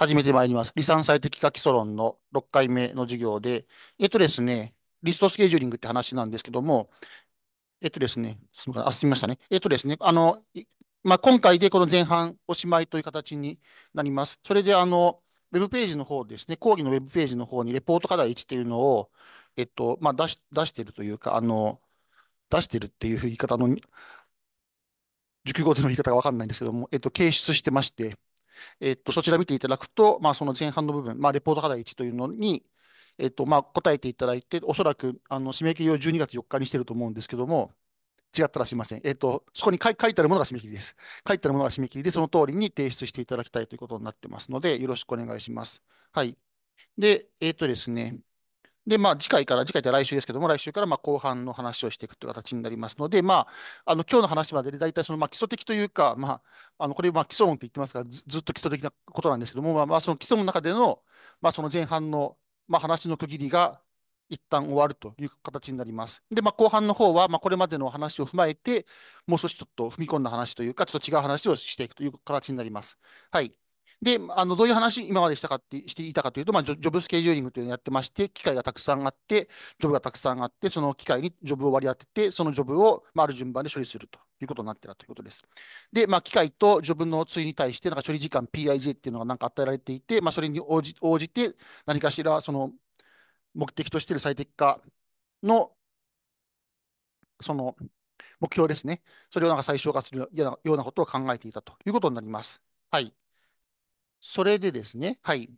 始めてまいります。離散最適化基礎論の6回目の授業で、えっとですね、リストスケジューリングって話なんですけども、えっとですね、すみません、すみましたね。えっとですね、あの、まあ、今回でこの前半おしまいという形になります。それで、あの、ウェブページの方ですね、講義のウェブページの方にレポート課題1っていうのを、えっと、まあ、出し、出してるというか、あの、出してるっていう言い方の、熟語での言い方がわかんないんですけども、えっと、掲出してまして、えっと、そちら見ていただくと、まあ、その前半の部分、まあ、レポート課題1というのに、えっと、まあ、答えていただいて、おそらく、あの、締め切りを12月4日にしてると思うんですけども、違ったらすみません。えっと、そこに書いてあるものが締め切りです。書いてあるものが締め切りで、その通りに提出していただきたいということになってますので、よろしくお願いします。はい。で、えっとですね、で、まあ、次回から、次回って来週ですけども、来週からまあ後半の話をしていくという形になりますので、まあ、あの今日の話までで大体そのまあ基礎的というか、まあ、あのこれ、基礎論って言ってますがず、ずっと基礎的なことなんですけども、まあ、まあその基礎の中での,、まあその前半の、まあ、話の区切りが一旦終わるという形になります。で、まあ、後半の方は、まあ、これまでの話を踏まえて、もう少しちょっと踏み込んだ話というか、ちょっと違う話をしていくという形になります。はい。で、あのどういう話、今までしたかってしていたかというと、まあジョ、ジョブスケジューリングというのをやってまして、機会がたくさんあって、ジョブがたくさんあって、その機会にジョブを割り当てて、そのジョブを、まあ、ある順番で処理するということになってたということです。で、まあ、機械とジョブの対に対して、なんか処理時間 PIJ っていうのがなんか与えられていて、まあ、それに応じ応じて、何かしらその目的としている最適化の、その目標ですね。それをなんか最小化するようなことを考えていたということになります。はい。それでですね、はい。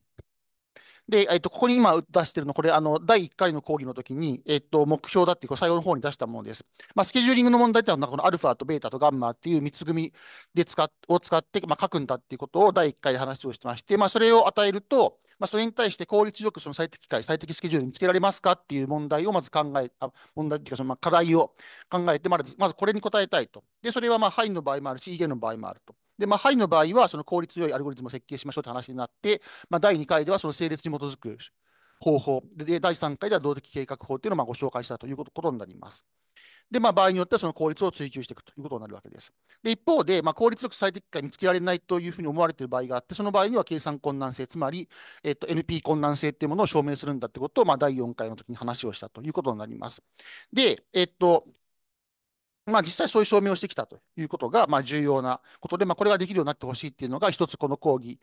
で、えっと、ここに今出してるの、これ、あの、第1回の講義の時に、えっと、目標だっていう、最後の方に出したものです。まあ、スケジューリングの問題ってのは、このアルファとベータとガンマっていう3つ組で使っを使って、まあ、書くんだっていうことを第1回で話をしてまして、まあ、それを与えると、まあ、それに対して効率よくその最適解、最適スケジュール見つけられますかっていう問題をまず考え、あ問題っていうか、そのまあ課題を考えてまず、まずこれに答えたいと。で、それはまあ、はいの場合もあるし、いげの場合もあると。で、まあ、ハイの場合は、その効率よいアルゴリズムを設計しましょうという話になって、まあ、第2回ではその整列に基づく方法で、第3回では動的計画法というのをまあご紹介したということになります。で、まあ、場合によってはその効率を追求していくということになるわけです。で、一方で、まあ、効率よく最適化見つけられないというふうに思われている場合があって、その場合には計算困難性、つまり、えっと、NP 困難性っていうものを証明するんだってことを、まあ、第4回の時に話をしたということになります。で、えっと、まあ、実際そういう証明をしてきたということが、まあ、重要なことで、まあ、これができるようになってほしいっていうのが、一つこの講義、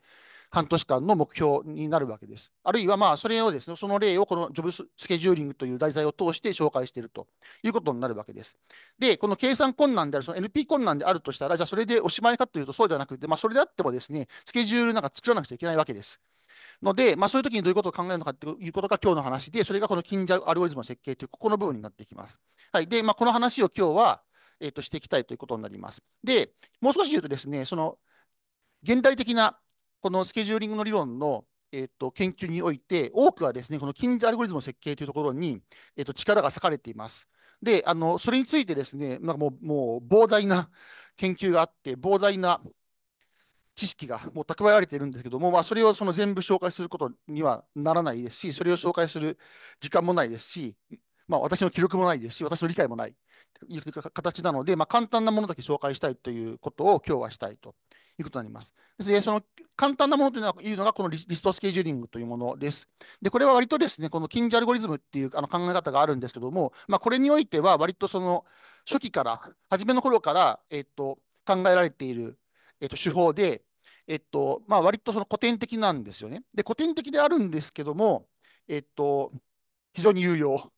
半年間の目標になるわけです。あるいは、まあ、それをですね、その例をこのジョブスケジューリングという題材を通して紹介しているということになるわけです。で、この計算困難である、その NP 困難であるとしたら、じゃあそれでおしまいかというとそうではなくて、まあ、それであってもですね、スケジュールなんか作らなくちゃいけないわけです。ので、まあ、そういう時にどういうことを考えるのかということが今日の話で、それがこの近所アルゴリズムの設計というここの部分になってきます。はい。で、まあ、この話を今日は、えーと、していきたいということになります。で、もう少し言うとですね、その現代的なこのスケジューリングの理論の、えーと、研究において、多くはですね、この近似アルゴリズムの設計というところに、えーと、と力が割かれています。で、あのそれについてですね、なんかもうもう膨大な研究があって、膨大な知識がもう蓄えられているんですけども、まあ、それをその全部紹介することにはならないですし、それを紹介する時間もないですし、まあ、私の記録もないですし、私の理解もないという形なので、まあ、簡単なものだけ紹介したいということを今日はしたいということになります。で、その簡単なものというのはいうのが、このリストスケジューリングというものです。で、これは割とですね、この近似アルゴリズムっていうあの考え方があるんですけども、まあ、これにおいては、割とその初期から、初めの頃から、えっと、考えられている、えっと、手法で、えっと、まあ、割とその古典的なんですよね。で、古典的であるんですけども、えっと、非常に有用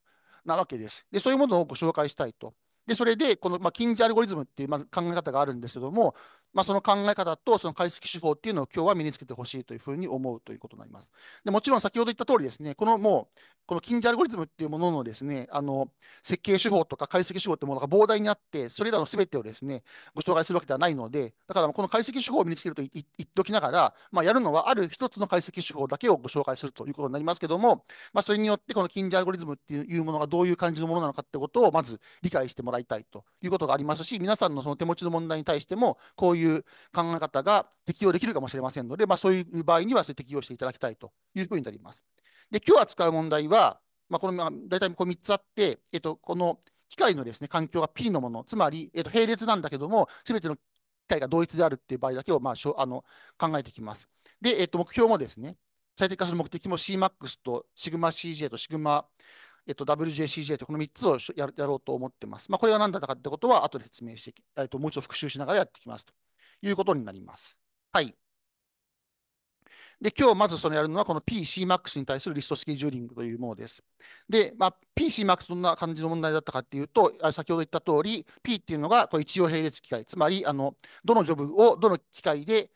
なわけです。で、そういうものをご紹介したいと。で、それで、この、まあ、近似アルゴリズムっていうまず考え方があるんですけども、まあ、その考え方とその解析手法っていうのを今日は身につけてほしいというふうに思うということになります。でもちろん先ほど言った通りですね、このもう、この近似アルゴリズムっていうもののですね、あの設計手法とか解析手法ってものが膨大にあって、それらのすべてをですね、ご紹介するわけではないので、だからこの解析手法を身につけると言っておきながら、まあ、やるのはある一つの解析手法だけをご紹介するということになりますけども、まあ、それによってこの近似アルゴリズムっていうものがどういう感じのものなのかってことをまず理解してもらいたいということがありますし、皆さんのその手持ちの問題に対しても、こういういう考え方が適用できるかもしれませんので、まあ、そういう場合にはそれ適用していただきたいというふうになります。で今日扱う問題は、まあ、この、まあ、大体こう3つあって、えっと、この機械のです、ね、環境が P のもの、つまり、えっと、並列なんだけども、すべての機械が同一であるっていう場合だけを、まあ、しょあの考えてきます。で、えっと、目標もですね、最適化する目的も CMAX と SigmaCJ と Sigma えっと、WJCJ とこの3つをやろうと思ってます。まあ、これが何だったかってことは、後で説明して、えっと、もう一度復習しながらやっていきますと。いうことになります。はい。で、今日まずそのやるのは、この PCMAX に対するリストスケジューリングというものです。で、まあ、PCMAX どんな感じの問題だったかっていうと、先ほど言った通り、P っていうのがこれ一応並列機械、つまり、あの、どのジョブをどの機械で、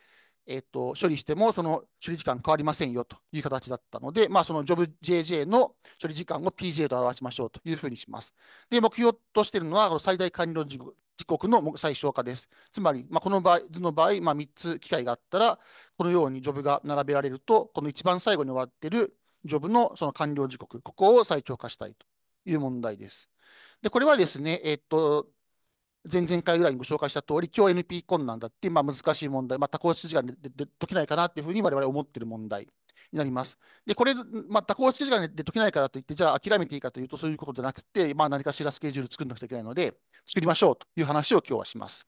えっと、処理してもその処理時間変わりませんよという形だったので、まあ、そのジョブ JJ の処理時間を PJ と表しましょうというふうにします。で、目標としているのは最大完了時時刻の最小化です。つまり、まあ、この場合、図の場合、まあ、3つ機械があったら、このようにジョブが並べられると、この一番最後に終わっているジョブのその完了時刻、ここを最長化したいという問題です。で、これはですね、えっと、前々回ぐらいにご紹介した通り、今日 NP 困難だって、まあ、難しい問題、まあ、多項式時間で解けないかなっていうふうに我々思っている問題になります。で、これ、また公式時間で解けないからといって、じゃあ諦めていいかというと、そういうことじゃなくて、まあ、何かしらスケジュール作んなくちゃいけないので、作りましょうという話を今日はします。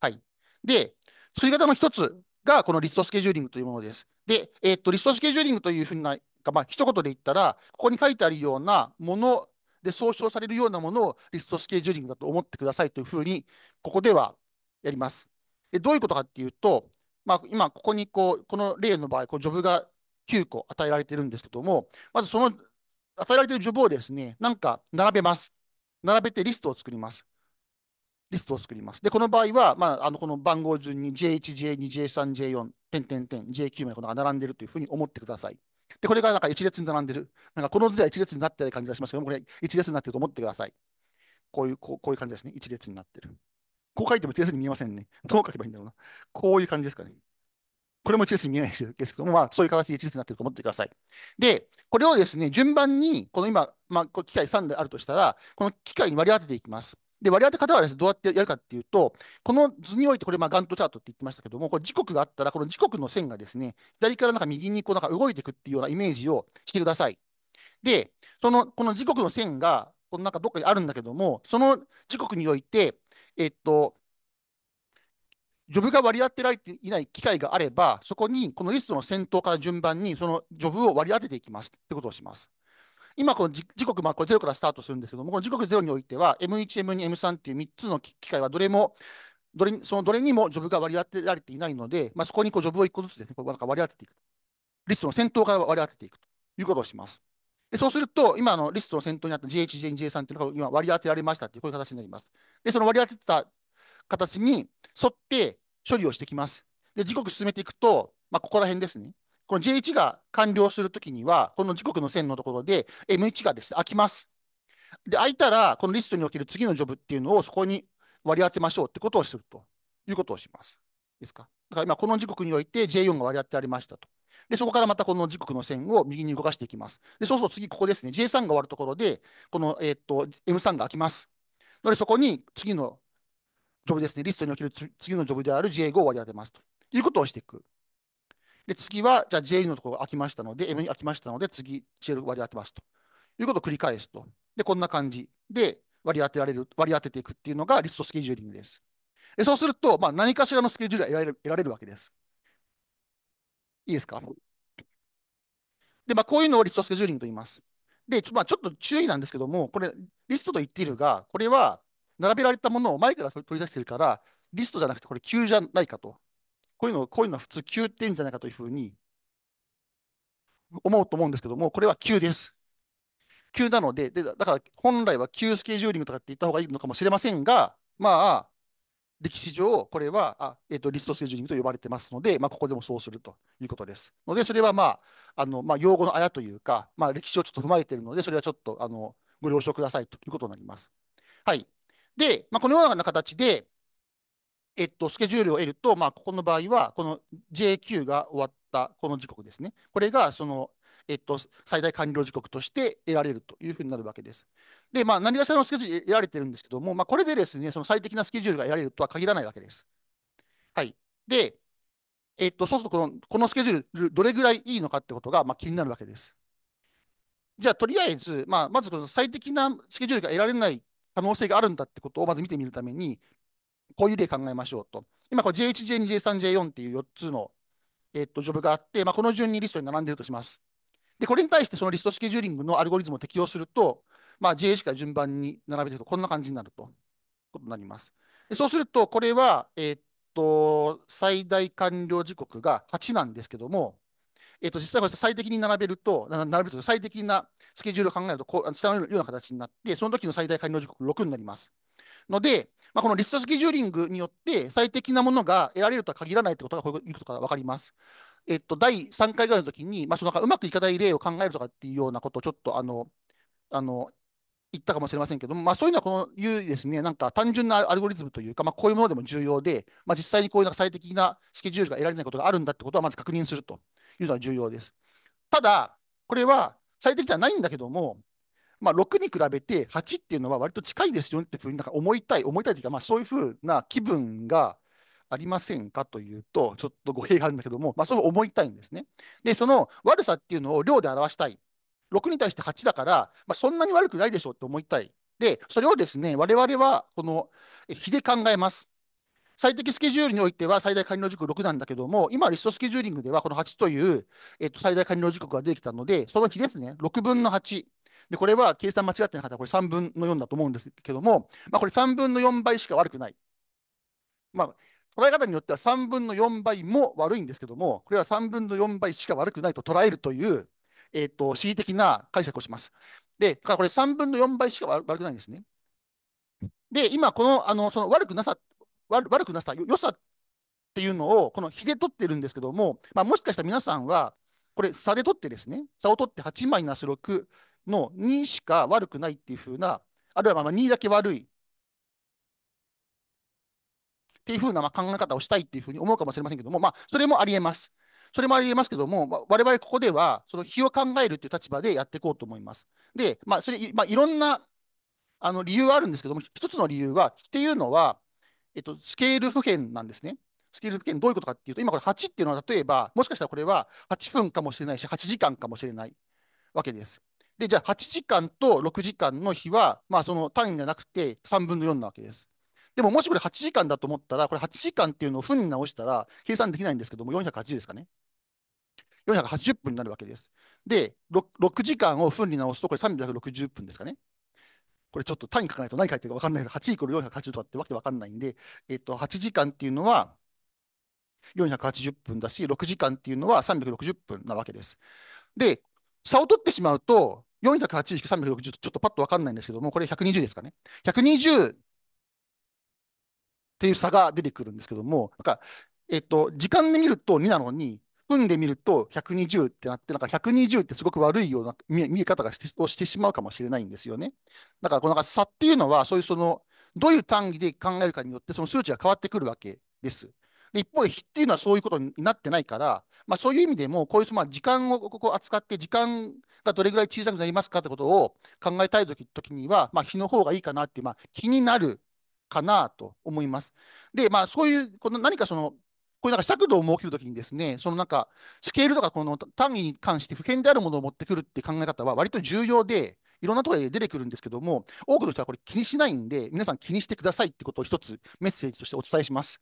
はい。で、作り方の一つが、このリストスケジューリングというものです。で、えー、っと、リストスケジューリングというふうな、まあ、一言で言ったら、ここに書いてあるようなもので総称されるようなものをリストスケジューリングだと思ってくださいというふうに、ここではやります。どういうことかっていうと、まあ、今ここにこう、この例の場合、こうジョブが9個与えられているんですけども、まずその与えられている序ブをですね、なんか並べます。並べてリストを作ります。リストを作ります。で、この場合は、まあ、あのこの番号順に J1、J2、J3、J4、点点点、J9 までこのが並んでいるというふうに思ってください。で、これがなんか一列に並んでる。なんかこの図では一列になってな感じがしますけども、これ一列になってると思ってください。こういう、こうこういう感じですね。一列になってる。こう書いても一列に見えませんね。どう書けばいいんだろうな。こういう感じですかね。これも地図に見えないですけども、まあ、そういう形で地図になってると思ってください。で、これをですね、順番に、この今、まあ、こ機械3であるとしたら、この機械に割り当てていきます。で、割り当て方はですね、どうやってやるかっていうと、この図において、これ、まあ、ガントチャートって言ってましたけども、これ時刻があったら、この時刻の線がですね、左からなんか右にこうなんか動いていくっていうようなイメージをしてください。で、その、この時刻の線が、このなんかどっかにあるんだけども、その時刻において、えっと、ジョブが割り当てられていない機会があれば、そこにこのリストの先頭から順番にそのジョブを割り当てていきますってことをします。今、この時刻、まあ、これ0からスタートするんですけども、この時刻0においては、M1、M2、M3 っていう3つの機械はどれも、どれそのどれにもジョブが割り当てられていないので、まあ、そこにこうジョブを1個ずつです、ね、こうなんか割り当てていく。リストの先頭から割り当てていくということをします。でそうすると、今のリストの先頭にあった GH、JN、J3 というのが今割り当てられましたというこういう形になります。で、その割り当てた形に沿って処理をしてきます。で、時刻進めていくと、まあ、ここら辺ですね。この J1 が完了するときには、この時刻の線のところで M1 がですね、開きます。で、開いたら、このリストにおける次のジョブっていうのをそこに割り当てましょうってことをするということをします。ですか。だから今、この時刻において J4 が割り当てられましたと。で、そこからまたこの時刻の線を右に動かしていきます。で、そうすると次、ここですね。J3 が終わるところで、この、えー、っと、M3 が開きます。ので、そこに次のジョブですね、リストにおける次のジョブである JAG を割り当てますということをしていく。で、次は、じゃあ J のところが空きましたので、M に空きましたので、次、JL 割り当てますということを繰り返すと。で、こんな感じで割り当てられる、割り当てていくっていうのがリストスケジューリングです。でそうすると、まあ、何かしらのスケジュールが得られる得られるわけです。いいですかで、まあ、こういうのをリストスケジューリングと言います。で、まあ、ちょっと注意なんですけども、これ、リストと言っているが、これは並べられたものを前から取り出してるから、リストじゃなくてこれ急じゃないかと。こういうのこういうのは普通急って言うんじゃないかというふうに思うと思うんですけども、これは急です。急なので、でだから本来は急スケジューリングとかって言った方がいいのかもしれませんが、まあ、歴史上、これはあ、えーと、とリストスケジューリングと呼ばれてますので、まあ、ここでもそうするということです。ので、それは、まああのまあ、用語のあやというか、まあ、歴史をちょっと踏まえているので、それはちょっとあのご了承くださいということになります。はい。で、まあ、このような形で、えっと、スケジュールを得ると、まあ、ここの場合は、この JQ が終わったこの時刻ですね。これが、その、えっと、最大完了時刻として得られるというふうになるわけです。で、まあ、何がしらのスケジュール得られてるんですけども、まあ、これでですね、その最適なスケジュールが得られるとは限らないわけです。はい。で、えっと、そうするとこの、このスケジュール、どれぐらいいいのかってことが、まあ、気になるわけです。じゃあ、とりあえず、まあ、まずこの最適なスケジュールが得られない可能性があるんだってことをまず見てみるために、こういう例考えましょうと。今、J1、J2、J3、J4 っていう4つの、えっと、ジョブがあって、まあ、この順にリストに並んでいるとします。で、これに対してそのリストスケジューリングのアルゴリズムを適用すると、まあ、JH から順番に並べていくと、こんな感じになるとことになります。でそうすると、これは、えっと、最大完了時刻が8なんですけども、えー、と実際最適に並べると、並べると最適なスケジュールを考えるとこう、下のような形になって、その時の最大仮納時刻6になります。ので、まあ、このリストスケジューリングによって最適なものが得られるとは限らないということがこういうことから分かります。えっと、第3回ぐらいの時に、まあ、そのうまくいかない例を考えるとかっていうようなことをちょっとあのあの言ったかもしれませんけども、まあ、そういうのはこのいうですね、なんか単純なアルゴリズムというか、まあ、こういうものでも重要で、まあ、実際にこういうなんか最適なスケジュールが得られないことがあるんだってことはまず確認すると。いうのは重要です。ただ、これは最適ではないんだけども、まあ、6に比べて8っていうのは割と近いですよってふうになんか思いたい、思いたいというか、まあ、そういうふうな気分がありませんかというと、ちょっと語弊があるんだけども、まあ、そう思いたいんですね。で、その悪さっていうのを量で表したい。6に対して8だから、まあ、そんなに悪くないでしょうって思いたい。で、それをですね、我々はこの比で考えます。最適スケジュールにおいては最大管理の時刻6なんだけども、今、リストスケジューリングではこの8という、えっと、最大管理の時刻が出てきたので、その比ですね、6分の8。で、これは計算間違ってなかったらこれ3分の4だと思うんですけども、まあ、これ3分の4倍しか悪くない。まあ、捉え方によっては3分の4倍も悪いんですけども、これは3分の4倍しか悪くないと捉えるという、えっと、恣意的な解釈をします。で、だからこれ3分の4倍しか悪くないんですね。で、今、この、あの、その悪くなさ悪くなさ、良さっていうのを、この比で取ってるんですけども、まあ、もしかしたら皆さんは、これ、差で取ってですね、差を取って8マイナス6の2しか悪くないっていうふうな、あるいはまあ2だけ悪いっていうふうなまあ考え方をしたいっていうふうに思うかもしれませんけども、まあ、それもありえます。それもありえますけども、まあ、我々ここでは、その日を考えるという立場でやっていこうと思います。で、まあ、それ、まあ、いろんなあの理由はあるんですけども、一つの理由は、っていうのは、えっと、スケール普遍なんですね。スケール普遍どういうことかっていうと、今これ8っていうのは例えば、もしかしたらこれは8分かもしれないし、8時間かもしれないわけです。で、じゃあ8時間と6時間の日は、まあその単位じゃなくて3分の4なわけです。でももしこれ8時間だと思ったら、これ8時間っていうのを分に直したら計算できないんですけども、480ですかね。480分になるわけです。で6、6時間を分に直すと、これ360分ですかね。これちょっと単に書かないと何書いてるか分かんないです。8イコール480とかってわけ分かんないんで、えっと、8時間っていうのは480分だし、6時間っていうのは360分なわけです。で、差を取ってしまうと、480-360とちょっとパッと分かんないんですけども、これ120ですかね。120っていう差が出てくるんですけども、なんか、えっと、時間で見ると2なのに、組んでみると120ってなって、なんか120ってすごく悪いような見え方がしてをしてしまうかもしれないんですよね。だからこの差っていうのは、そういうその、どういう単位で考えるかによって、その数値が変わってくるわけです。で一方で、比っていうのはそういうことになってないから、まあ、そういう意味でも、こういうまあ時間をここ扱って、時間がどれぐらい小さくなりますかってことを考えたいときには、まあ、比の方がいいかなってまあ、気になるかなと思います。で、まあ、そういう、この何かその、これなんか尺度を設けるときにですね、そのなんか、スケールとかこの単位に関して普遍であるものを持ってくるって考え方は割と重要で、いろんなところで出てくるんですけども、多くの人はこれ気にしないんで、皆さん気にしてくださいってことを一つメッセージとしてお伝えします。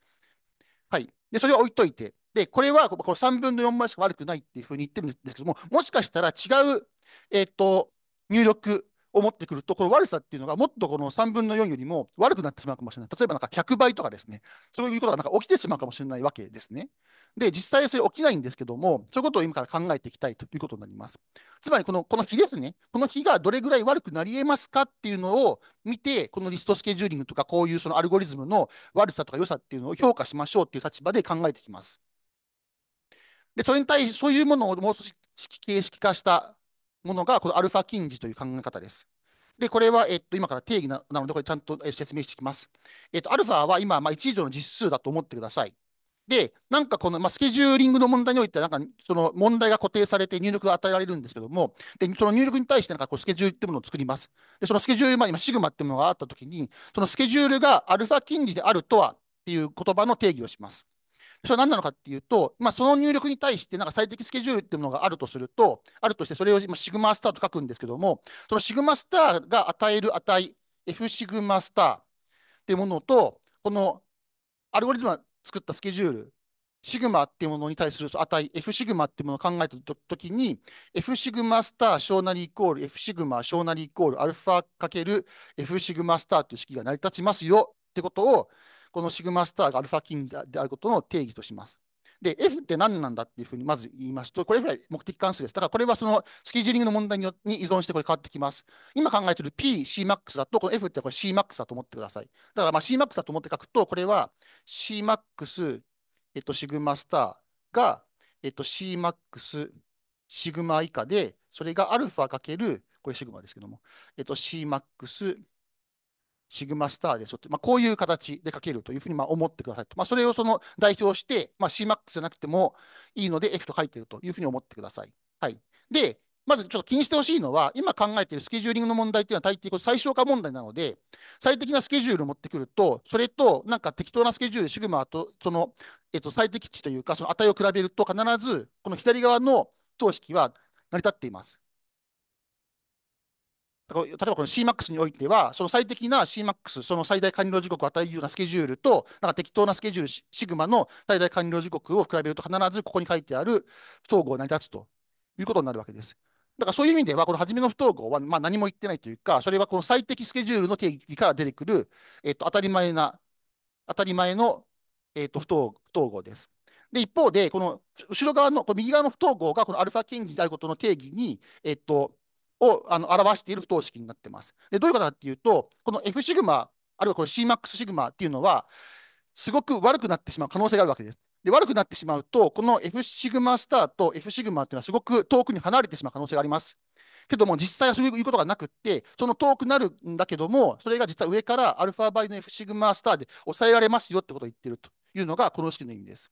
はい。で、それは置いといて。で、これはこの3分の4倍しか悪くないっていうふうに言ってるんですけども、もしかしたら違う、えっ、ー、と、入力思ってくると、この悪さっていうのがもっとこの3分の4よりも悪くなってしまうかもしれない。例えばなんか100倍とかですね、そういうことがなんか起きてしまうかもしれないわけですね。で、実際それ起きないんですけども、そういうことを今から考えていきたいということになります。つまりこの、この日ですね、この日がどれぐらい悪くなり得ますかっていうのを見て、このリストスケジューリングとか、こういうそのアルゴリズムの悪さとか良さっていうのを評価しましょうっていう立場で考えてきます。で、それに対し、そういうものをもう少し形式化したものが、このアルファ近似という考え方です。で、これは、えっと、今から定義なので、これちゃんと説明していきます。えっと、アルファは今、まあ、1以上の実数だと思ってください。で、なんかこの、まあ、スケジューリングの問題において、なんかその問題が固定されて入力が与えられるんですけども、で、その入力に対してなんかこうスケジュールってものを作ります。で、そのスケジュール、まあ、今、シグマってものがあったときに、そのスケジュールがアルファ近似であるとはっていう言葉の定義をします。それは何なのかっていうと、まあ、その入力に対してなんか最適スケジュールっていうものがあるとすると、あるとして、それを今シグマスターと書くんですけども、そのシグマスターが与える値、F シグマスターっていうものと、このアルゴリズムが作ったスケジュール、シグマっていうものに対する値、F シグマっていうものを考えたときに、F シグマスター小なりイコール F シグマ小なりイコールアルファかける F シグマスターという式が成り立ちますよってことを、このシグマスターがアルファ金であることの定義とします。で、F って何なんだっていうふうにまず言いますと、これぐらい目的関数です。だからこれはそのスケジューリングの問題に依存してこれ変わってきます。今考えている P、Cmax だと、この F ってこれ Cmax だと思ってください。だからまあ Cmax だと思って書くと、これは Cmax、えっと、シグマスターが、えっと、Cmax、シグマ以下で、それがアルファかける、これシグマですけども、えっと、Cmax、シグマスターですよって、まあ、こういう形で書けるというふうにまあ思ってくださいと。まあ、それをその代表して、まあ、Cmax じゃなくてもいいので F と書いてるというふうに思ってください。はい。で、まずちょっと気にしてほしいのは、今考えているスケジューリングの問題っていうのは大抵こ最小化問題なので、最適なスケジュールを持ってくると、それとなんか適当なスケジュール、シグマとその、えっと、最適値というか、その値を比べると必ず、この左側の等式は成り立っています。例えばこの CMAX においては、その最適な CMAX、その最大完了時刻を与えるようなスケジュールと、なんか適当なスケジュール、シグマの最大完了時刻を比べると、必ずここに書いてある不統合成り立つということになるわけです。だからそういう意味では、この初めの不統合はまあ何も言ってないというか、それはこの最適スケジュールの定義から出てくる、えっと、当たり前な、当たり前の、えっと、不統不統合です。で、一方で、この後ろ側の、この右側の不統合が、このアルファ検事であることの定義に、えっと、をあの表している不等式になってます。でどういうことかっていうと、この F シグマ、あるいはこの Cmax シグマっていうのは、すごく悪くなってしまう可能性があるわけです。で悪くなってしまうと、この F シグマスターと F シグマっていうのはすごく遠くに離れてしまう可能性があります。けども、実際はそういうことがなくって、その遠くなるんだけども、それが実は上からアルファ倍の F シグマスターで抑えられますよってことを言ってるというのが、この式の意味です。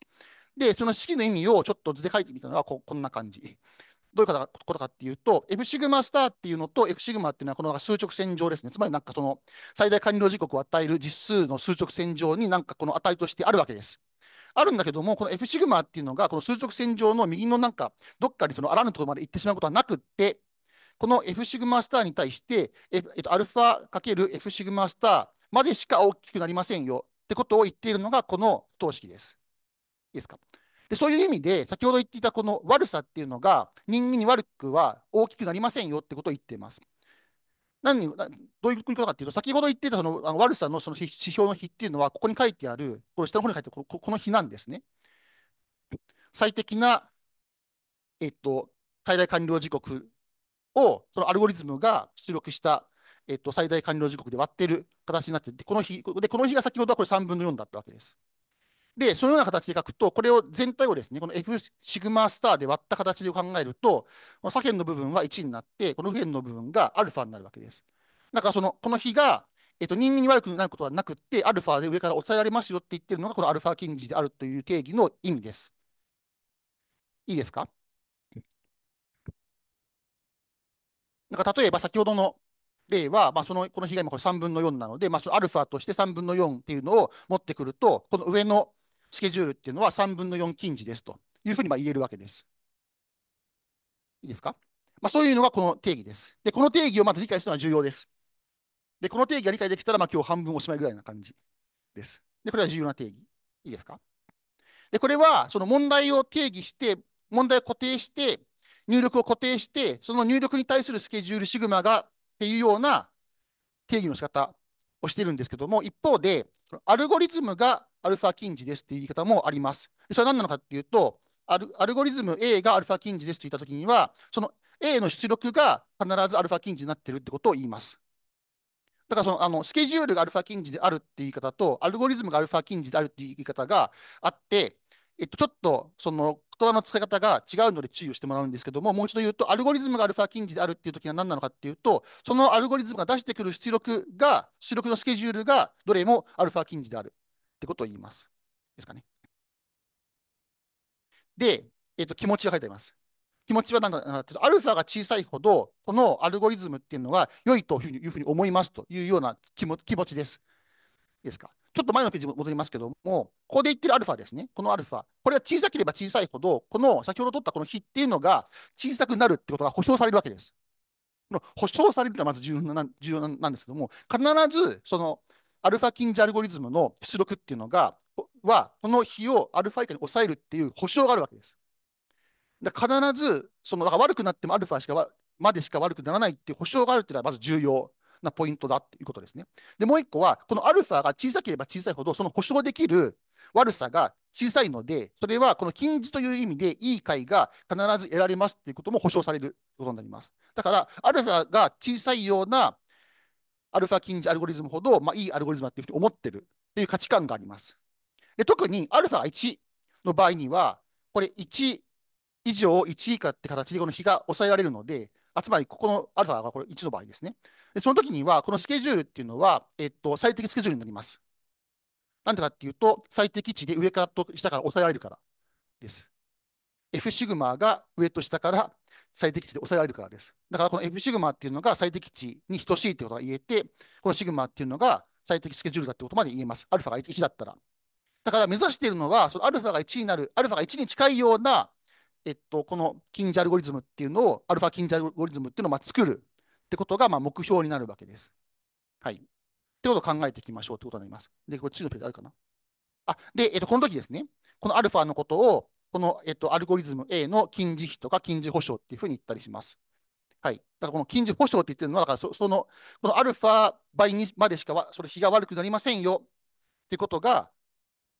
で、その式の意味をちょっと図で書いてみたのはこ、こんな感じ。どういうことかっていうと、F シグマスターっていうのと F シグマっていうのはこの数直線上ですね。つまりなんかその最大完了時刻を与える実数の数直線上になんかこの値としてあるわけです。あるんだけども、この F シグマっていうのがこの数直線上の右のなんかどっかにそのあらぬところまで行ってしまうことはなくって、この F シグマスターに対して、F えっと、アルファ ×F シグマスターまでしか大きくなりませんよってことを言っているのがこの等式です。いいですかでそういう意味で、先ほど言っていたこの悪さっていうのが、人間に悪くは大きくなりませんよってことを言っています。何どういうことかっていうと、先ほど言ってたそのあの悪さのその指標の比っていうのは、ここに書いてある、この下の方に書いてあるこの比なんですね。最適な、えっと、最大完了時刻を、そのアルゴリズムが出力したえっと、最大完了時刻で割ってる形になってて、この日、で、この日が先ほどはこれ3分の4だったわけです。で、そのような形で書くと、これを全体をですね、この F シグマスターで割った形で考えると、この左辺の部分は1になって、この右辺の部分がアルファになるわけです。だからその、この比が、えっと、人間に悪くなることはなくって、アルファで上から抑えられますよって言ってるのが、このアルファ近似であるという定義の意味です。いいですかなんか例えば先ほどの例は、まあ、そのこの比が今これ3分の4なので、まあ、そのアルファとして3分の4っていうのを持ってくると、この上のスケジュールっていうのは3分の4近似ですというふうにま言えるわけです。いいですか、まあ、そういうのがこの定義です。で、この定義をまず理解するのは重要です。で、この定義が理解できたら、まあ、今日半分おしまいぐらいな感じです。で、これは重要な定義。いいですかで、これは、その問題を定義して、問題を固定して、入力を固定して、その入力に対するスケジュールシグマがっていうような定義の仕方をしてるんですけども、一方で、アルゴリズムがアルファ近似ですという言い方もあります。それは何なのかっていうと、アルアルゴリズム A がアルファ近似ですと言ったときには、その A の出力が必ずアルファ近似になってるってことを言います。だからそのあのスケジュールがアルファ近似であるっていう言い方と、アルゴリズムがアルファ近似であるっていう言い方があって、えっと、ちょっとその言葉の使い方が違うので注意をしてもらうんですけども、もう一度言うと、アルゴリズムがアルファ近似であるっていう時は何なのかっていうと、そのアルゴリズムが出してくる出力が、出力のスケジュールがどれもアルファ近似である。ってことを言います。ですかね。で、えっ、ー、と、気持ちが書いてあります。気持ちはなんか、アルファが小さいほど、このアルゴリズムっていうのが良いというふうに思いますというような気も気持ちです。ですか。ちょっと前のページに戻りますけども、ここで言ってるアルファですね、このアルファ、これは小さければ小さいほど、この先ほど取ったこの比っていうのが小さくなるってことが保証されるわけです。保証されるのはまず重要な重要なんですけども、必ずそのアルファ近似アルゴリズムの出力っていうのが、は、この比をアルファ以下に抑えるっていう保証があるわけです。だ必ず、その、だから悪くなってもアルファしかまでしか悪くならないっていう保証があるっていうのはまず重要なポイントだっていうことですね。で、もう一個は、このアルファが小さければ小さいほど、その保証できる悪さが小さいので、それはこの近似という意味で、いい解が必ず得られますっていうことも保証されることになります。だから、アルファが小さいようなアルファ近似アルゴリズムほど、まあ、いいアルゴリズムだというふうに思ってるっていう価値観があります。で特にアルファ1の場合には、これ1以上1以下って形でこの比が抑えられるので、あつまりここのアルファがこれ1の場合ですね。でその時には、このスケジュールっていうのは、えっと、最適スケジュールになります。なんでかっていうと、最適値で上からと下から抑えられるからです。F シグマが上と下から最適値で抑えられるからです。だからこの F シグマっていうのが最適値に等しいってことが言えて、このシグマっていうのが最適スケジュールだってことまで言えます。アルファが1だったら。だから目指しているのは、そのアルファが1になる、アルファが1に近いような、えっと、この近似アルゴリズムっていうのを、アルファ近似アルゴリズムっていうのをま作るってことがま目標になるわけです。はい。ってことを考えていきましょうってことになります。で、こっちのページあるかな。あ、で、えっと、この時ですね、このアルファのことを、この、えっと、アルゴリズム A の近似比とか近似保証っていうふうに言ったりします。はい。だからこの近似保証って言ってるのは、だからそその、このアルファ倍にまでしかは、それ比が悪くなりませんよっていうことが、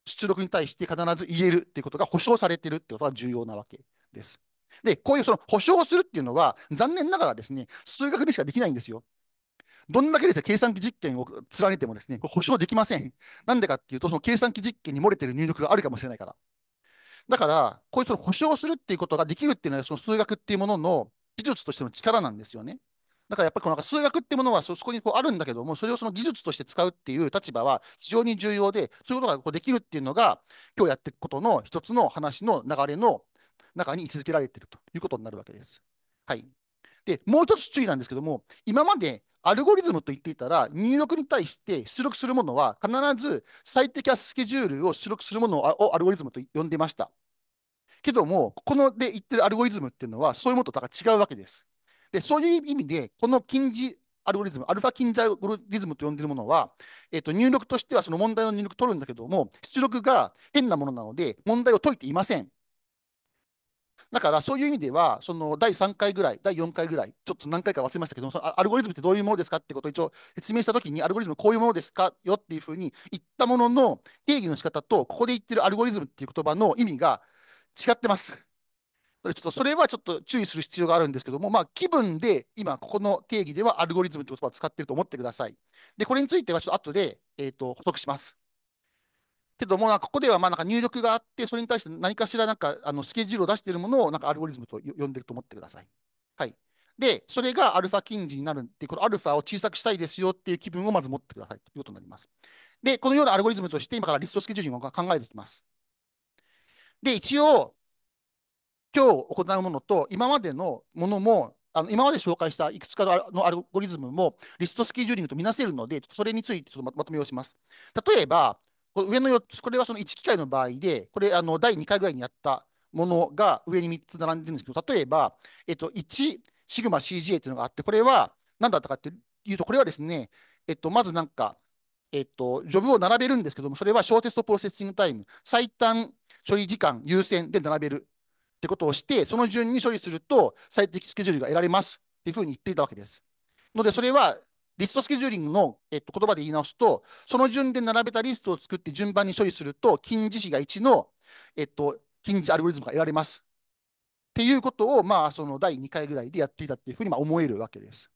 出力に対して必ず言えるっていうことが保証されてるってことが重要なわけです。で、こういうその保証するっていうのは、残念ながらですね、数学でしかできないんですよ。どんだけですね、計算機実験を連ねてもですね、保証できません。なんでかっていうと、その計算機実験に漏れてる入力があるかもしれないから。だから、こういうその保証するっていうことができるっていうのは、その数学っていうものの技術としての力なんですよね。だからやっぱりこの数学ってものはそこにこうあるんだけども、それをその技術として使うっていう立場は非常に重要で、そういうことがこうできるっていうのが、今日やっていくことの一つの話の流れの中に位置づけられているということになるわけです。はいで、もう一つ注意なんですけども、今までアルゴリズムと言っていたら、入力に対して出力するものは、必ず最適なスケジュールを出力するものをアルゴリズムと呼んでました。けども、こので言ってるアルゴリズムっていうのは、そういうものと違うわけです。で、そういう意味で、この近似アルゴリズム、アルファ近似アルゴリズムと呼んでいるものは、えっ、と、入力としてはその問題の入力取るんだけども、出力が変なものなので、問題を解いていません。だからそういう意味では、その第3回ぐらい、第4回ぐらい、ちょっと何回か忘れましたけどアルゴリズムってどういうものですかってことを一応説明したときに、アルゴリズムこういうものですかよっていうふうに言ったものの定義の仕方と、ここで言ってるアルゴリズムっていう言葉の意味が違ってます。ちょっとそれはちょっと注意する必要があるんですけども、まあ、気分で今、ここの定義ではアルゴリズムっいう言葉を使ってると思ってください。で、これについてはちょっと後で、えーと、と補足します。けども、なんかここではまあなんか入力があって、それに対して何かしらなんかあのスケジュールを出しているものをなんかアルゴリズムと呼んでると思ってください。はい。で、それがアルファ近似になるっていう、このアルファを小さくしたいですよっていう気分をまず持ってくださいということになります。で、このようなアルゴリズムとして今からリストスケジューリングを考えていきます。で、一応、今日行うものと今までのものもあの今まで紹介したいくつかのアルゴリズムもリストスケジューリングとみなせるので、それについてちょっとまとめをします。例えば、これ上の4つ、これはその1機械の場合で、これあの第2回ぐらいにやったものが上に3つ並んでるんですけど、例えば、えっと、1、シグマ CGA というのがあって、これは何だったかというと、これはですね、えっと、まずなんか、えっと、ジョブを並べるんですけども、それは小テストプロセッシングタイム、最短処理時間優先で並べるってことをして、その順に処理すると最適スケジュールが得られますっていうふうに言っていたわけです。ので、それはリストスケジューリングの、えっと、言葉で言い直すと、その順で並べたリストを作って順番に処理すると、近似値が1の、えっと、近似アルゴリズムが得られます。っていうことを、まあ、その第2回ぐらいでやっていたっていうふうにまあ思えるわけです。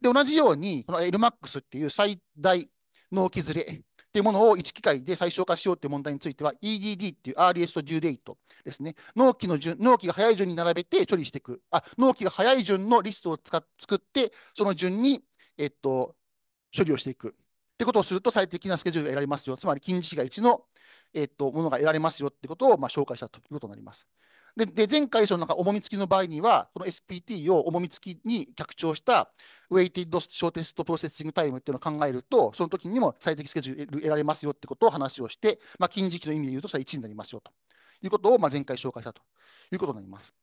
で、同じように、この LMAX っていう最大納期ずれっていうものを1機械で最小化しようっていう問題については、EDD っていう RS d デュ d デイトですね。納期の順、納期が早い順に並べて処理していく。あ、納期が早い順のリストをつか作って、その順にえっと、処理をしていくってことをすると最適なスケジュールが得られますよ。つまり近似値が1の、えっと、ものが得られますよってことを、まあ、紹介したということになります。で、で前回、その重み付きの場合には、この SPT を重み付きに拡張したウェイティッドショーテストプロセッシングタイムっていうのを考えると、その時にも最適スケジュール得られますよってことを話をして、まあ、近似期の意味で言うと、それは1になりますよということを、まあ、前回紹介したということになります。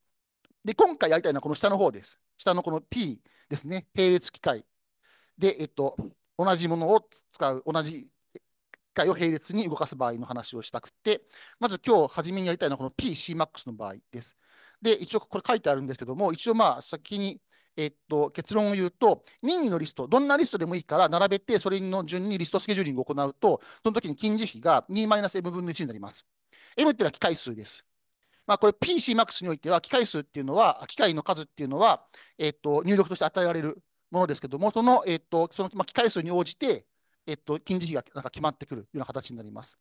で、今回やりたいのはこの下の方です。下のこの P ですね、並列機械で、えっと、同じものを使う、同じ機械を並列に動かす場合の話をしたくて、まず今日初めにやりたいのはこの PCMAX の場合です。で、一応これ書いてあるんですけども、一応まあ先に、えっと、結論を言うと、任意のリスト、どんなリストでもいいから並べて、それの順にリストスケジューリングを行うと、その時に近似比が 2-m 分の1になります。m っていうのは機械数です。まあ、これ PCMAX においては、機械数っていうのは、機械の数っていうのは、えっと、入力として与えられるものですけども、その、えっと、その、まあ、機械数に応じて、えっと、近似費がなんか決まってくるような形になります。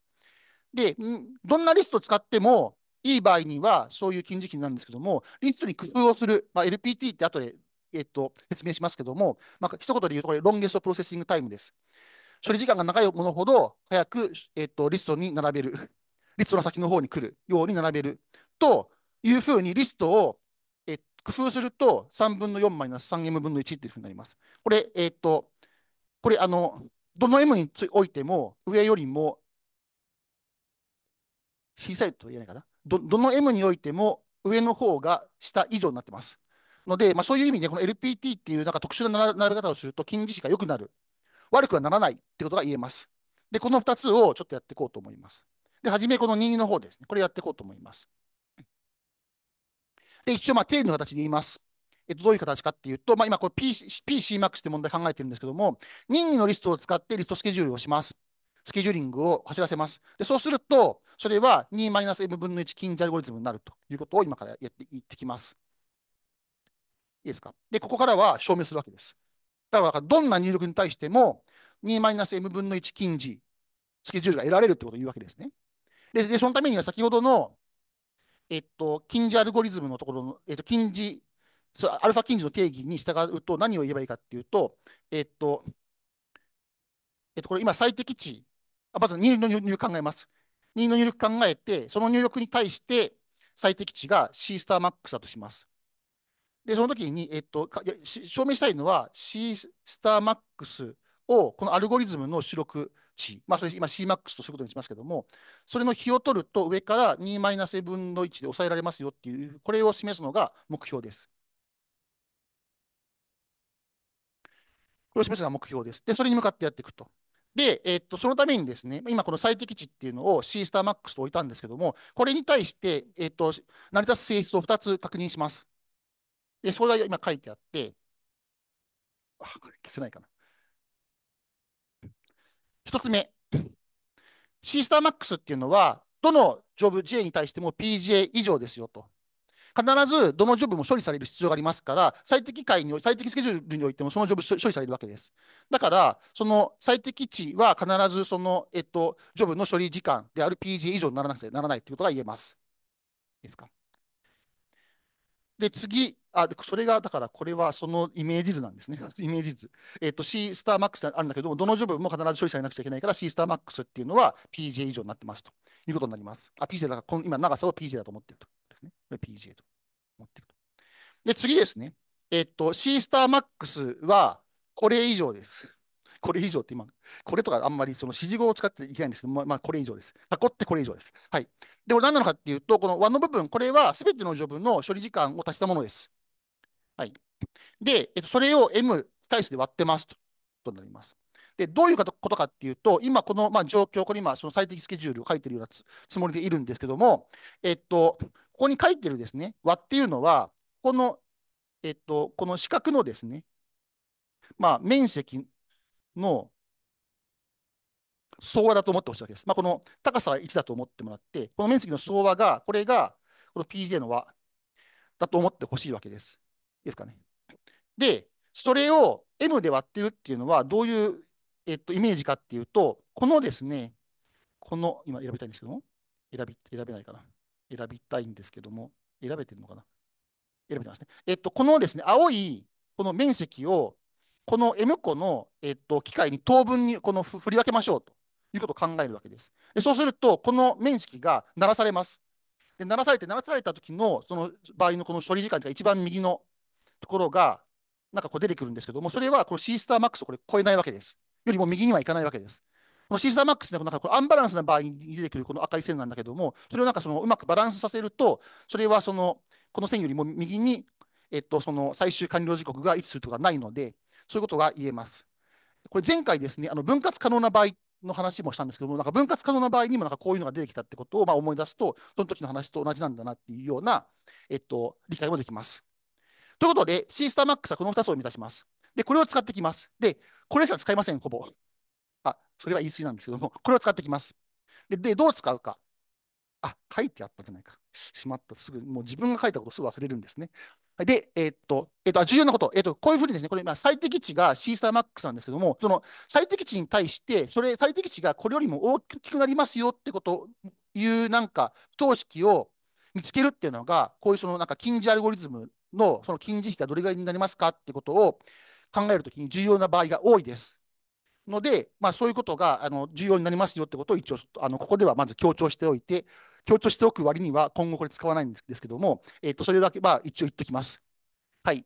で、どんなリストを使ってもいい場合には、そういう禁止費なんですけども、リストに工夫をする、まあ、LPT って後で、えっと、説明しますけども、まあ、一言で言うと、これ、ロンゲストプロセッシングタイムです。処理時間が長いものほど、早く、えっと、リストに並べる、リストの先の方に来るように並べるというふうに、リストを工夫すると3分の4マイナス 3m 分の1っていうふうになります。これ、えっ、ー、と、これ、あの、どの m においても上よりも小さいと言えないかな。どどの m においても上の方が下以上になってます。ので、まあ、そういう意味で、この LPT っていうなんか特殊な並べ方をすると、近似値が良くなる、悪くはならないってことが言えます。で、この2つをちょっとやっていこうと思います。で、はじめこの任意の方ですね。これやっていこうと思います。で、一応、まあ、定理の形で言います。えっと、どういう形かっていうと、まあ、今これ P、c m a x って問題考えてるんですけども、任意のリストを使ってリストスケジュールをします。スケジューリングを走らせます。で、そうすると、それは 2-m 分の1近似アルゴリズムになるということを今からやっていってきます。いいですか。で、ここからは証明するわけです。だから、どんな入力に対しても、2-m 分の1近似、スケジュールが得られるということを言うわけですね。で、でそのためには先ほどのえっと、近似アルゴリズムのところの、えっと、近似、アルファ近似の定義に従うと何を言えばいいかっていうと、えっと、えっと、これ今最適値、まず任意の入力考えます。任意の入力考えて、その入力に対して最適値が C スターマックスだとします。で、その時に、えっと、証明したいのは C スターマックスをこのアルゴリズムの出力値、まあ、それ今 Cmax とすることにしますけども、それの比を取ると上から2マイナス分の1で抑えられますよっていう、これを示すのが目標です。これを示すのが目標です。で、それに向かってやっていくと。で、えー、っと、そのためにですね、今この最適値っていうのを C スターマックスと置いたんですけども、これに対して、えー、っと、成り立つ性質を2つ確認します。で、それが今書いてあって、あ、これ消せないかな。1つ目、シスターマックスっていうのは、どのジョブ J に対しても PGA 以上ですよと。必ずどのジョブも処理される必要がありますから、最適解に最適スケジュールにおいてもそのジョブ処理されるわけです。だから、その最適値は必ずその、えっと、ジョブの処理時間である PGA 以上にならなくてならないということが言えます。いいですかで、次、あそれが、だからこれはそのイメージ図なんですね。イメージ図。えっ、ー、と、C スターマックスってあるんだけども、どのジョブも必ず処理されなくちゃいけないから、C スターマックスっていうのは PJ 以上になってますということになります。あ、PJ だから、この今、長さを PJ だと思ってると。ですね。これ PJ と思ってると。で、次ですね。えっ、ー、と、C スターマックスはこれ以上です。これ以上って今、これとかあんまりその指示語を使っていけないんですけど、まあ、これ以上です。囲ってこれ以上です。はい。で、これ何なのかっていうと、この和の部分、これはすべての序文の処理時間を足したものです。はい。で、えっと、それを M 対数で割ってますと。となります。で、どういうことかっていうと、今この、まあ、状況、これ今、その最適スケジュールを書いてるようなつもりでいるんですけども、えっと、ここに書いてるですね、和っていうのは、この、えっと、この四角のですね、まあ、面積の総和だと思ってほしいわけです。まあ、この高さは1だと思ってもらって、この面積の総和が、これが、この PJ の和だと思ってほしいわけです。いいですかね。で、それを M で割ってるっていうのは、どういう、えっと、イメージかっていうと、このですね、この、今選びたいんですけども、選び、選べないかな。選びたいんですけども、選べてるのかな。選べてますね。えっと、このですね、青い、この面積をこの M 個の、えっと、機械に等分にこの振り分けましょうということを考えるわけです。でそうすると、この面積が鳴らされます。で鳴らされて、鳴らされた時のその場合のこの処理時間というか、一番右のところが、なんかこう出てくるんですけども、それはこの C スターマックスをこれ超えないわけです。よりも右にはいかないわけです。このシーターマックスんかこのアンバランスな場合に出てくるこの赤い線なんだけども、それをなんかそのうまくバランスさせると、それはそのこの線よりも右に、えっと、その最終完了時刻が位置するとかないので、そういうことが言えます。これ前回ですね、あの分割可能な場合の話もしたんですけども、なんか分割可能な場合にもなんかこういうのが出てきたってことをま思い出すと、その時の話と同じなんだなっていうような、えっと、理解もできます。ということで、ースターマックスはこの2つを満たします。で、これを使ってきます。で、これしか使いません、ほぼ。あ、それは言い過ぎなんですけども、これを使ってきます。で、でどう使うか。あ、書いてあったじゃないか。しまった。すぐ、もう自分が書いたことすぐ忘れるんですね。で、えー、っと、えー、っと、重要なこと、えー、っと、こういうふうにですね、これ、ま最適値が C スターマックスなんですけども、その最適値に対して、それ、最適値がこれよりも大きくなりますよってこと、いうなんか、不等式を見つけるっていうのが、こういうそのなんか近似アルゴリズムのその近似比がどれぐらいになりますかってことを考えるときに重要な場合が多いです。ので、まあ、そういうことがあの重要になりますよってことを一応あのここではまず強調しておいて強調しておく割には今後これ使わないんですけども、えー、とそれだけは一応言っておきます。はい、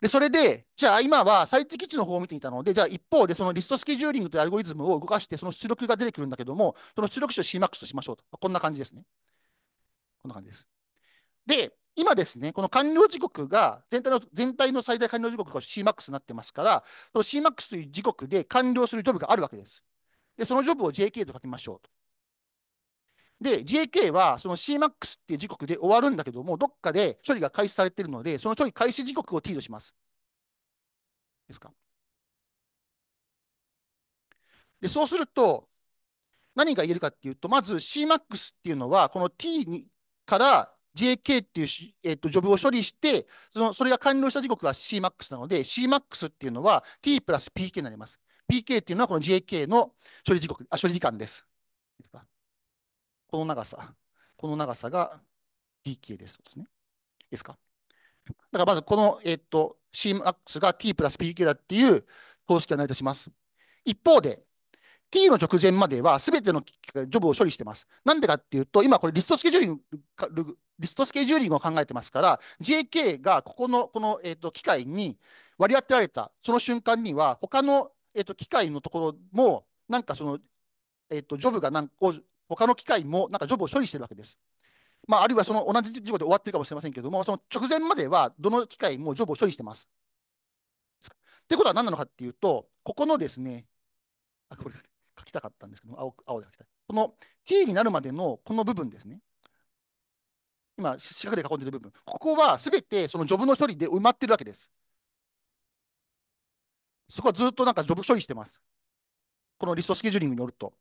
でそれで、じゃあ今は最適値の方を見ていたので、じゃあ一方でそのリストスケジューリングというアルゴリズムを動かして、その出力が出てくるんだけども、その出力値を Cmax としましょうと。こんな感じですね。こんな感じです。で、今ですね、この完了時刻が全体の全体の最大完了時刻が Cmax になってますから、その Cmax という時刻で完了するジョブがあるわけです。で、そのジョブを JK と書きましょうと。で、JK はその Cmax っていう時刻で終わるんだけども、どっかで処理が開始されているので、その処理開始時刻を T とします。ですか。で、そうすると、何が言えるかっていうと、まず Cmax っていうのは、この T にから JK っていうし、えー、とジョブを処理して、そのそれが完了した時刻は CMAX なので、CMAX っていうのは T プラス PK になります。PK っていうのはこの JK の処理時刻あ処理時間です。この長さ、この長さが PK ですですね。ですか。だからまずこの、えー、と CMAX が T プラス PK だっていう公式が成り立ちます。一方で、t の直前まではすべてのジョブを処理してます。なんでかっていうと、今これリストスケジューリングリストスケジューリングを考えてますから、JK がここの、この、えっ、ー、と、機械に割り当てられた、その瞬間には、他の、えっ、ー、と、機械のところも、なんかその、えっ、ー、と、ジョブがなんか、他の機械も、なんかジョブを処理してるわけです。まあ、あるいはその同じ事故で終わってるかもしれませんけども、その直前までは、どの機械もジョブを処理してます。ってことは何なのかっていうと、ここのですね、あ、これ書きたかったんですけど、青、青で書きたい。この t になるまでのこの部分ですね。今、四角で囲んでいる部分、ここはすべてそのジョブの処理で埋まってるわけです。そこはずっとなんかジョブ処理してます。このリストスケジューリングによると。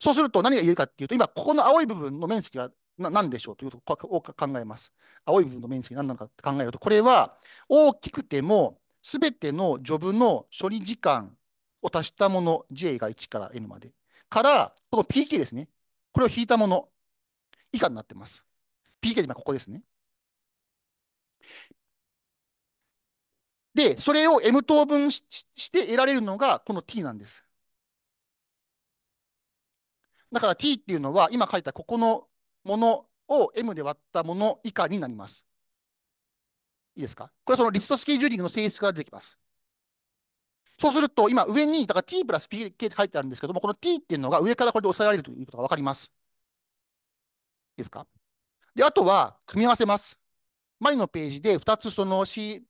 そうすると何が言えるかっていうと、今、ここの青い部分の面積は何でしょうということを考えます。青い部分の面積何なのかって考えると、これは大きくてもすべてのジョブの処理時間を足したもの、J が1から N まで、から、この PK ですね。これを引いたもの以下になってます。P が今ここですね。で、それを M 等分しして得られるのがこの T なんです。だから T っていうのは今書いたここのものを M で割ったもの以下になります。いいですかこれはそのリストスケジューリングの性質から出てきます。そうすると、今上に、だから t プラス pk って書いてあるんですけども、この t っていうのが上からこれで抑えられるということが分かります。いいですかで、あとは組み合わせます。前のページで2つその C、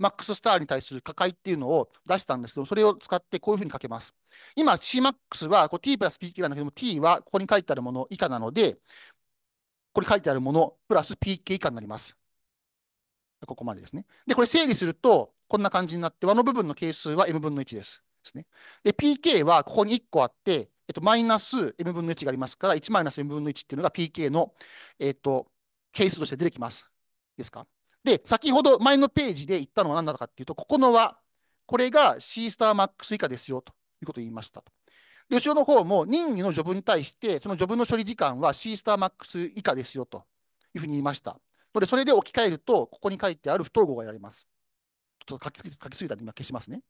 MAX スターに対する加解っていうのを出したんですけど、それを使ってこういうふうに書けます。今 CMAX はこう T プラス PK なんだけども、T はここに書いてあるもの以下なので、これ書いてあるものプラス PK 以下になります。ここまでですね。で、これ整理すると、こんな感じになって、和の部分の係数は m 分の1です。ですね。で、PK はここに1個あって、えっと、マイナス m 分の1がありますから、1マイナス m 分の1っていうのが PK の、えっと、係数として出てきます。ですか。で、先ほど前のページで言ったのは何なのかっていうと、ここの和、これが C スターマックス以下ですよということを言いましたと。で、後ろの方も任意の序文に対して、その序文の処理時間は C スターマックス以下ですよというふうに言いました。ので、それで置き換えると、ここに書いてある不等号が得られます。ちょっと書き書きすぎたんで今消しますね。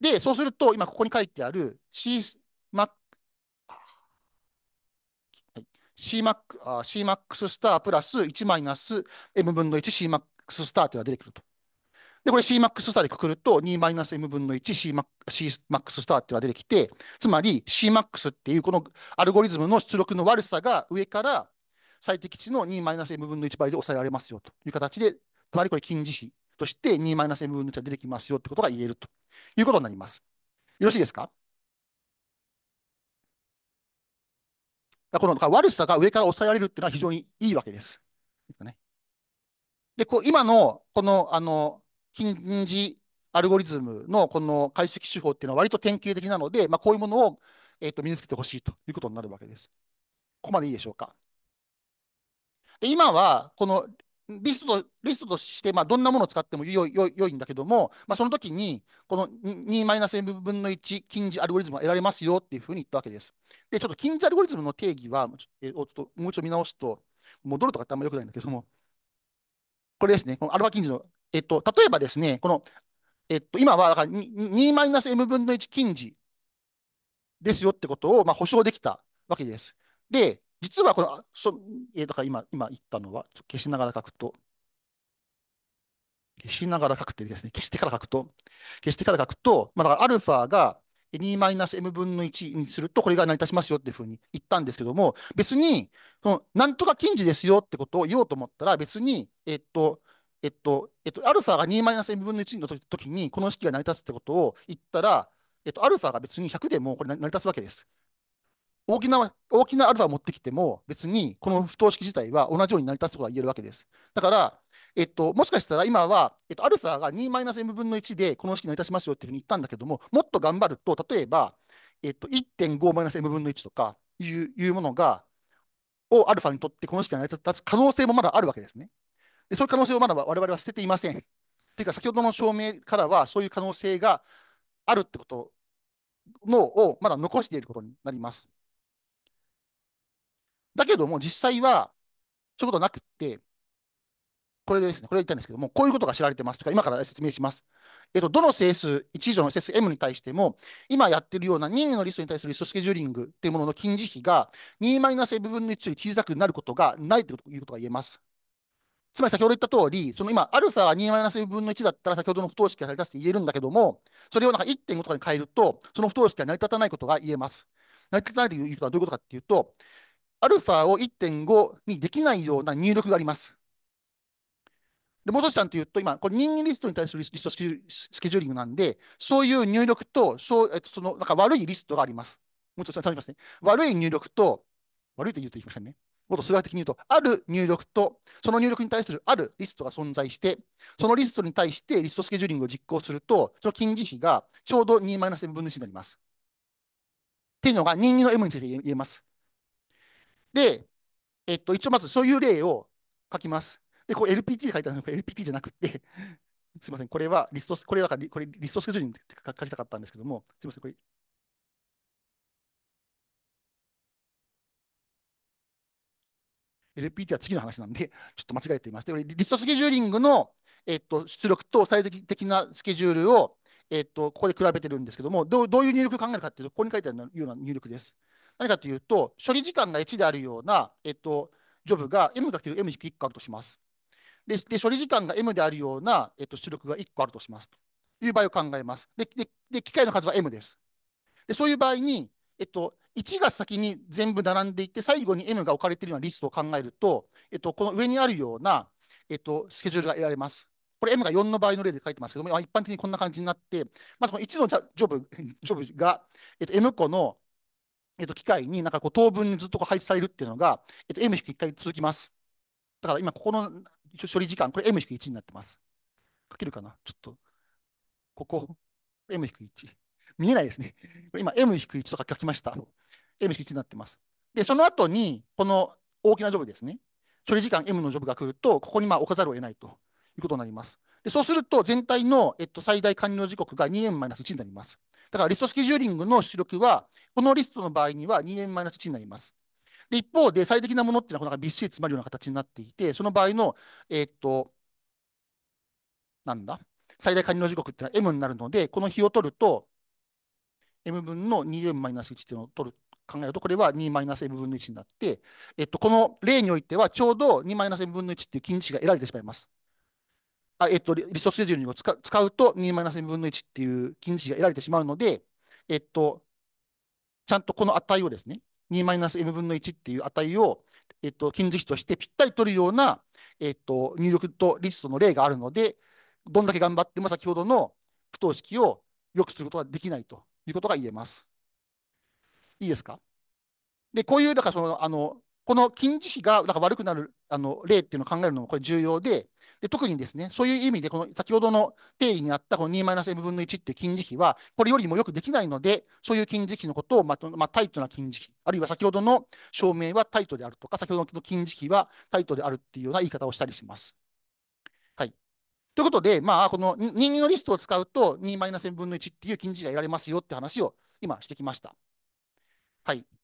で、そうすると、今ここに書いてある C マック m a x スタープラス1マイナス M 分の 1CMAX スターというのが出てくると。で、これ CMAX スターでくくると2マイナス M 分の 1CMAX スターっていうのが出てきて、つまり CMAX っていうこのアルゴリズムの出力の悪さが上から最適値の2マイナス M 分の1倍で抑えられますよという形で、つまりこれ近似比として 2-m 分の1が出てきますよってことが言えるということになります。よろしいですかこの悪さが上から抑えられるっていうのは非常にいいわけです。で、こう今のこのあの近似アルゴリズムのこの解析手法っていうのは割と典型的なので、まあ、こういうものを、えー、と身につけてほしいということになるわけです。ここまでいいでしょうか。で今は、このリストとリストとして、まあ、どんなものを使ってもよよよいんだけども、まあ、その時に、この 2-m 分の1近似アルゴリズムを得られますよっていうふうに言ったわけです。で、ちょっと近似アルゴリズムの定義は、えちょっともう一度見直すと、戻るとかってあんまよくないんだけども、これですね、このアルファ近似の、えっと、例えばですね、この、えっと、今はだから 2-m 分の1近似ですよってことを、まあ、保証できたわけです。で、実はこの、そえだから今、今言ったのは、消しながら書くと、消しながら書くってですね、消してから書くと、消してから書くと、まあ、だからアルファが 2-m 分の1にすると、これが成り立ちますよっていうふうに言ったんですけども、別に、の、なんとか近似ですよってことを言おうと思ったら、別に、えっと、えっと、えっと、アルファが 2-m 分の1の時に、この式が成り立つってことを言ったら、えっと、アルファが別に100でもこれ成り立つわけです。大きな、大きなアルファを持ってきても、別にこの不等式自体は同じように成り立つことが言えるわけです。だから、えっと、もしかしたら今は、えっと、アルファが2マイナス m 分の1でこの式成り立ちますよっていうふうに言ったんだけども、もっと頑張ると、例えば、えっと、1.5マイナス m 分の1とかいういうものが、をアルファにとってこの式が成り立つ可能性もまだあるわけですね。でそういう可能性をまだ我々は捨てていません。というか、先ほどの証明からは、そういう可能性があるってことのをまだ残していることになります。だけども、実際は、そういうことなくって、これですね、これ言ったんですけども、こういうことが知られてますとか、今から説明します。えっと、どの整数、1以上の整数 M に対しても、今やってるような任意のリストに対するリストスケジューリングっていうものの近似比が2マイナス M 分の1より小さくなることがないということが言えます。つまり先ほど言った通り、その今、アルファが2マイナス M 分の1だったら先ほどの不等式が成り立つとて言えるんだけども、それをなんか1.5とかに変えると、その不等式は成り立たないことが言えます。成り立たないということはどういうことかっていうと、アルファを1.5にできないような入力があります。で、もう一ちゃんと言うと、今、これ人間リストに対するリストスケジューリングなんで、そういう入力と、そう、えっと、その、なんか悪いリストがあります。もうちょっと伝りますね。悪い入力と、悪いと言うと言いませんね。もっと数学的に言うと、ある入力と、その入力に対するあるリストが存在して、そのリストに対してリストスケジューリングを実行すると、その近似比がちょうど 2-m 分の1になります。っていうのが人間の M について言えます。で、えっと、一応まずそういう例を書きます。で、こう LPT で書いたのが LPT じゃなくて すみません、これはリスト、これだからこれリストスケジューリングって書きたかったんですけども、すみません、これ。LPT は次の話なんで、ちょっと間違えていまして、リストスケジューリングの、えっと、出力と最適的なスケジュールを、えっと、ここで比べてるんですけども、どうどういう入力を考えるかっていうと、ここに書いてあるような入力です。何かというと、処理時間が1であるような、えっと、ジョブが M かける M 1個あるとします。で、で処理時間が M であるような、えっと、出力が1個あるとします。という場合を考えます。で、でで機械の数は M です。で、そういう場合に、えっと、1が先に全部並んでいって、最後に M が置かれているようなリストを考えると、えっと、この上にあるような、えっと、スケジュールが得られます。これ M が4の場合の例で書いてますけども、一般的にこんな感じになって、まずこの1のジョブジョブが、えっと、M 個のえっと、機械になんかこう等分にずっとこう配置されるっていうのが、えっと、m-1 回続きます。だから今ここの処理時間、これ m-1 になってます。書けるかなちょっと。ここ、m-1。見えないですね。今 m-1 とか書きました。m-1 になってます。で、その後に、この大きなジョブですね。処理時間 m のジョブが来ると、ここにまあ置かざるを得ないということになります。でそうすると、全体の、えっと、最大完了時刻が 2m-1 になります。だからリストスケジューリングの出力は、このリストの場合には 2n-1 になります。で一方で、最適なものっていうのは、びっしり詰まるような形になっていて、その場合の、えー、っと、なんだ、最大加入の時刻っていうのは m になるので、この比を取ると、m 分の 2m-1 っていうのを取る考えると、これは 2-m 分の1になって、えっと、この例においては、ちょうど 2-m 分の1っていう近似値が得られてしまいます。あえっと、リストスケジューリングを使うと2マイナス2分の1っていう近似値が得られてしまうので、えっと、ちゃんとこの値をですね、2マイナス m 分の1っていう値を、えっと、近似値としてぴったり取るような、えっと、入力とリストの例があるので、どんだけ頑張っても先ほどの不等式を良くすることはできないということが言えます。いいですかで、こういう、だからその、あの、この近似比がんか悪くなるあの例っていうのを考えるのもこれ重要で、で特にですね、そういう意味で、この先ほどの定理にあったこの 2-m 分の1っていう近似比は、これよりもよくできないので、そういう近似比のことを、まあ、まあ、タイトな近似比、あるいは先ほどの証明はタイトであるとか、先ほどの近似比はタイトであるっていうような言い方をしたりします。はい。ということで、まあ、この人間のリストを使うと 2-n 分の1っていう近似比が得られますよって話を今してきました。はい。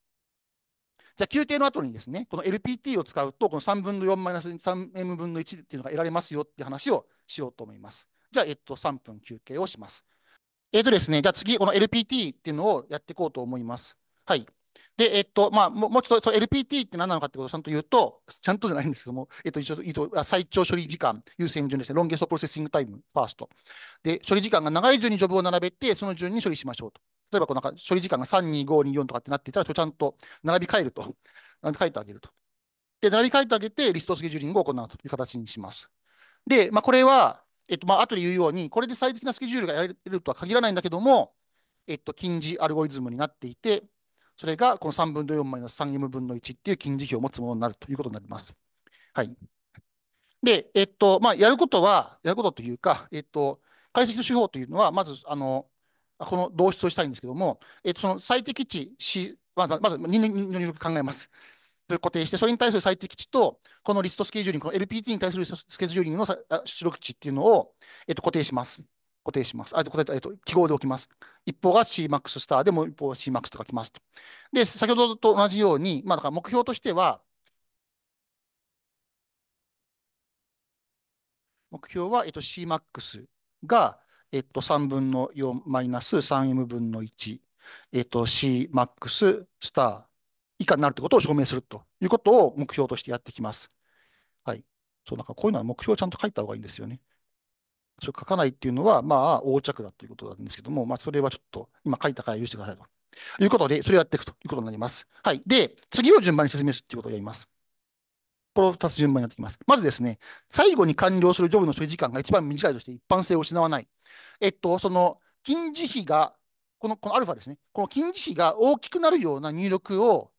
じゃあ、休憩の後にですね、この LPT を使うと、この3分の4マイナス 3m 分の1っていうのが得られますよっていう話をしようと思います。じゃあ、えっと、3分休憩をします。えっとですね、じゃあ次、この LPT っていうのをやっていこうと思います。はい。で、えっと、まあ、もうちょっと、LPT って何なのかってことをちゃんと言うと、ちゃんとじゃないんですけども、えっと、一応、一応最長処理時間、優先順ですね、ロンゲストプロセッシングタイム、ファースト。で、処理時間が長い順にジョブを並べて、その順に処理しましょうと。例えばこのなんか処理時間が32524とかってなっていたら、ちゃんと並び替えると。並び替えてあげると。で、並び替えてあげて、リストスケジューリングを行うという形にします。で、まあ、これは、えっと、まあ、後で言うように、これで最適なスケジュールがやれるとは限らないんだけども、えっと、近似アルゴリズムになっていて、それがこの3分の4マイナス 3m 分の1っていう近似比を持つものになるということになります。はい。で、えっと、まあ、やることは、やることというか、えっと、解析手法というのは、まず、あの、この導出をしたいんですけども、えっと、その最適値、C、まずまずの入力考えます。それ固定して、それに対する最適値と、このリストスケジューリング、この LPT に対するスケジューリングの出力値っていうのを、えっと、固定します。固定します。あ、えっと、記号で置きます。一方が Cmax スターで、もう一方が Cmax と書きますと。で、先ほどと同じように、まあ、だから目標としては、目標は、えっと、Cmax が、えっと、3分の4マイナス 3m 分の1、えっと、Cmax スター以下になるってことを証明するということを目標としてやってきます。はい。そう、なんかこういうのは目標をちゃんと書いた方がいいんですよね。それ書かないっていうのは、まあ、横着だということなんですけども、まあ、それはちょっと今書いたから許してくださいということで、それをやっていくということになります。はい。で、次を順番に説明するということをやります。これを立つ順番になってきます。まずですね、最後に完了するジョブの処理時間が一番短いとして一般性を失わない。えっと、その近似比が、このこのアルファですね、この近似比が大きくなるような入力を、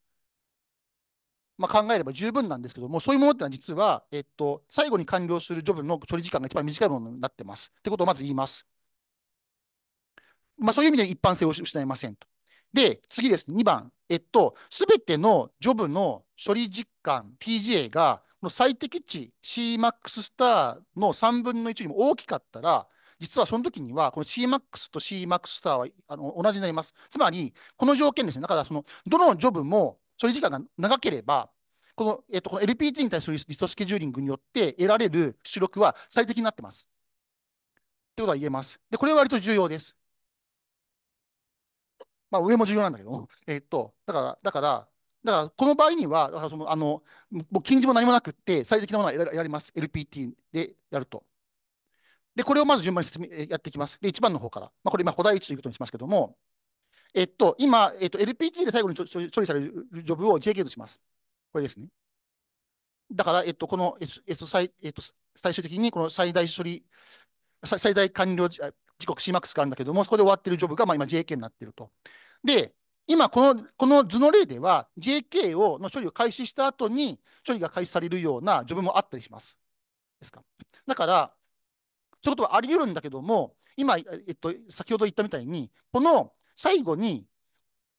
まあ、考えれば十分なんですけども、そういうものってのは実は、えっと、最後に完了するジョブの処理時間が一番短いものになってます。ってことをまず言います。まあ、そういう意味で一般性を失いませんと。で、次です。2番。えっと、すべてのジョブの処理実感、PGA が、この最適値 Cmax スターの3分の1よりも大きかったら、実はその時には、この Cmax と Cmax スターはあの同じになります。つまり、この条件ですね。だから、その、どのジョブも処理時間が長ければ、この,、えっと、この LPT に対するリストスケジューリングによって得られる出力は最適になってます。ということは言えます。で、これは割と重要です。まあ、上も重要なんだけどえっと、だから、だから、だから、この場合には、だからその、あの、もう禁じも何もなくって、最適なものはやります。LPT でやると。で、これをまず順番に説明やっていきます。で、1番の方から。まあ、これ今、古代1ということにしますけども、えっと、今、えっと、LPT で最後に処理されるジョブを JK とします。これですね。だから、えっと、この、えっと、最、えっと、最終的にこの最大処理、最大完了時刻 Cmax があるんだけども、そこで終わっているジョブが、まあ、今 JK になってると。で、今この、この図の例では、JK をの処理を開始した後に、処理が開始されるようなジョブもあったりします。ですかだから、そういうことはあり得るんだけども、今、えっと、先ほど言ったみたいに、この最後に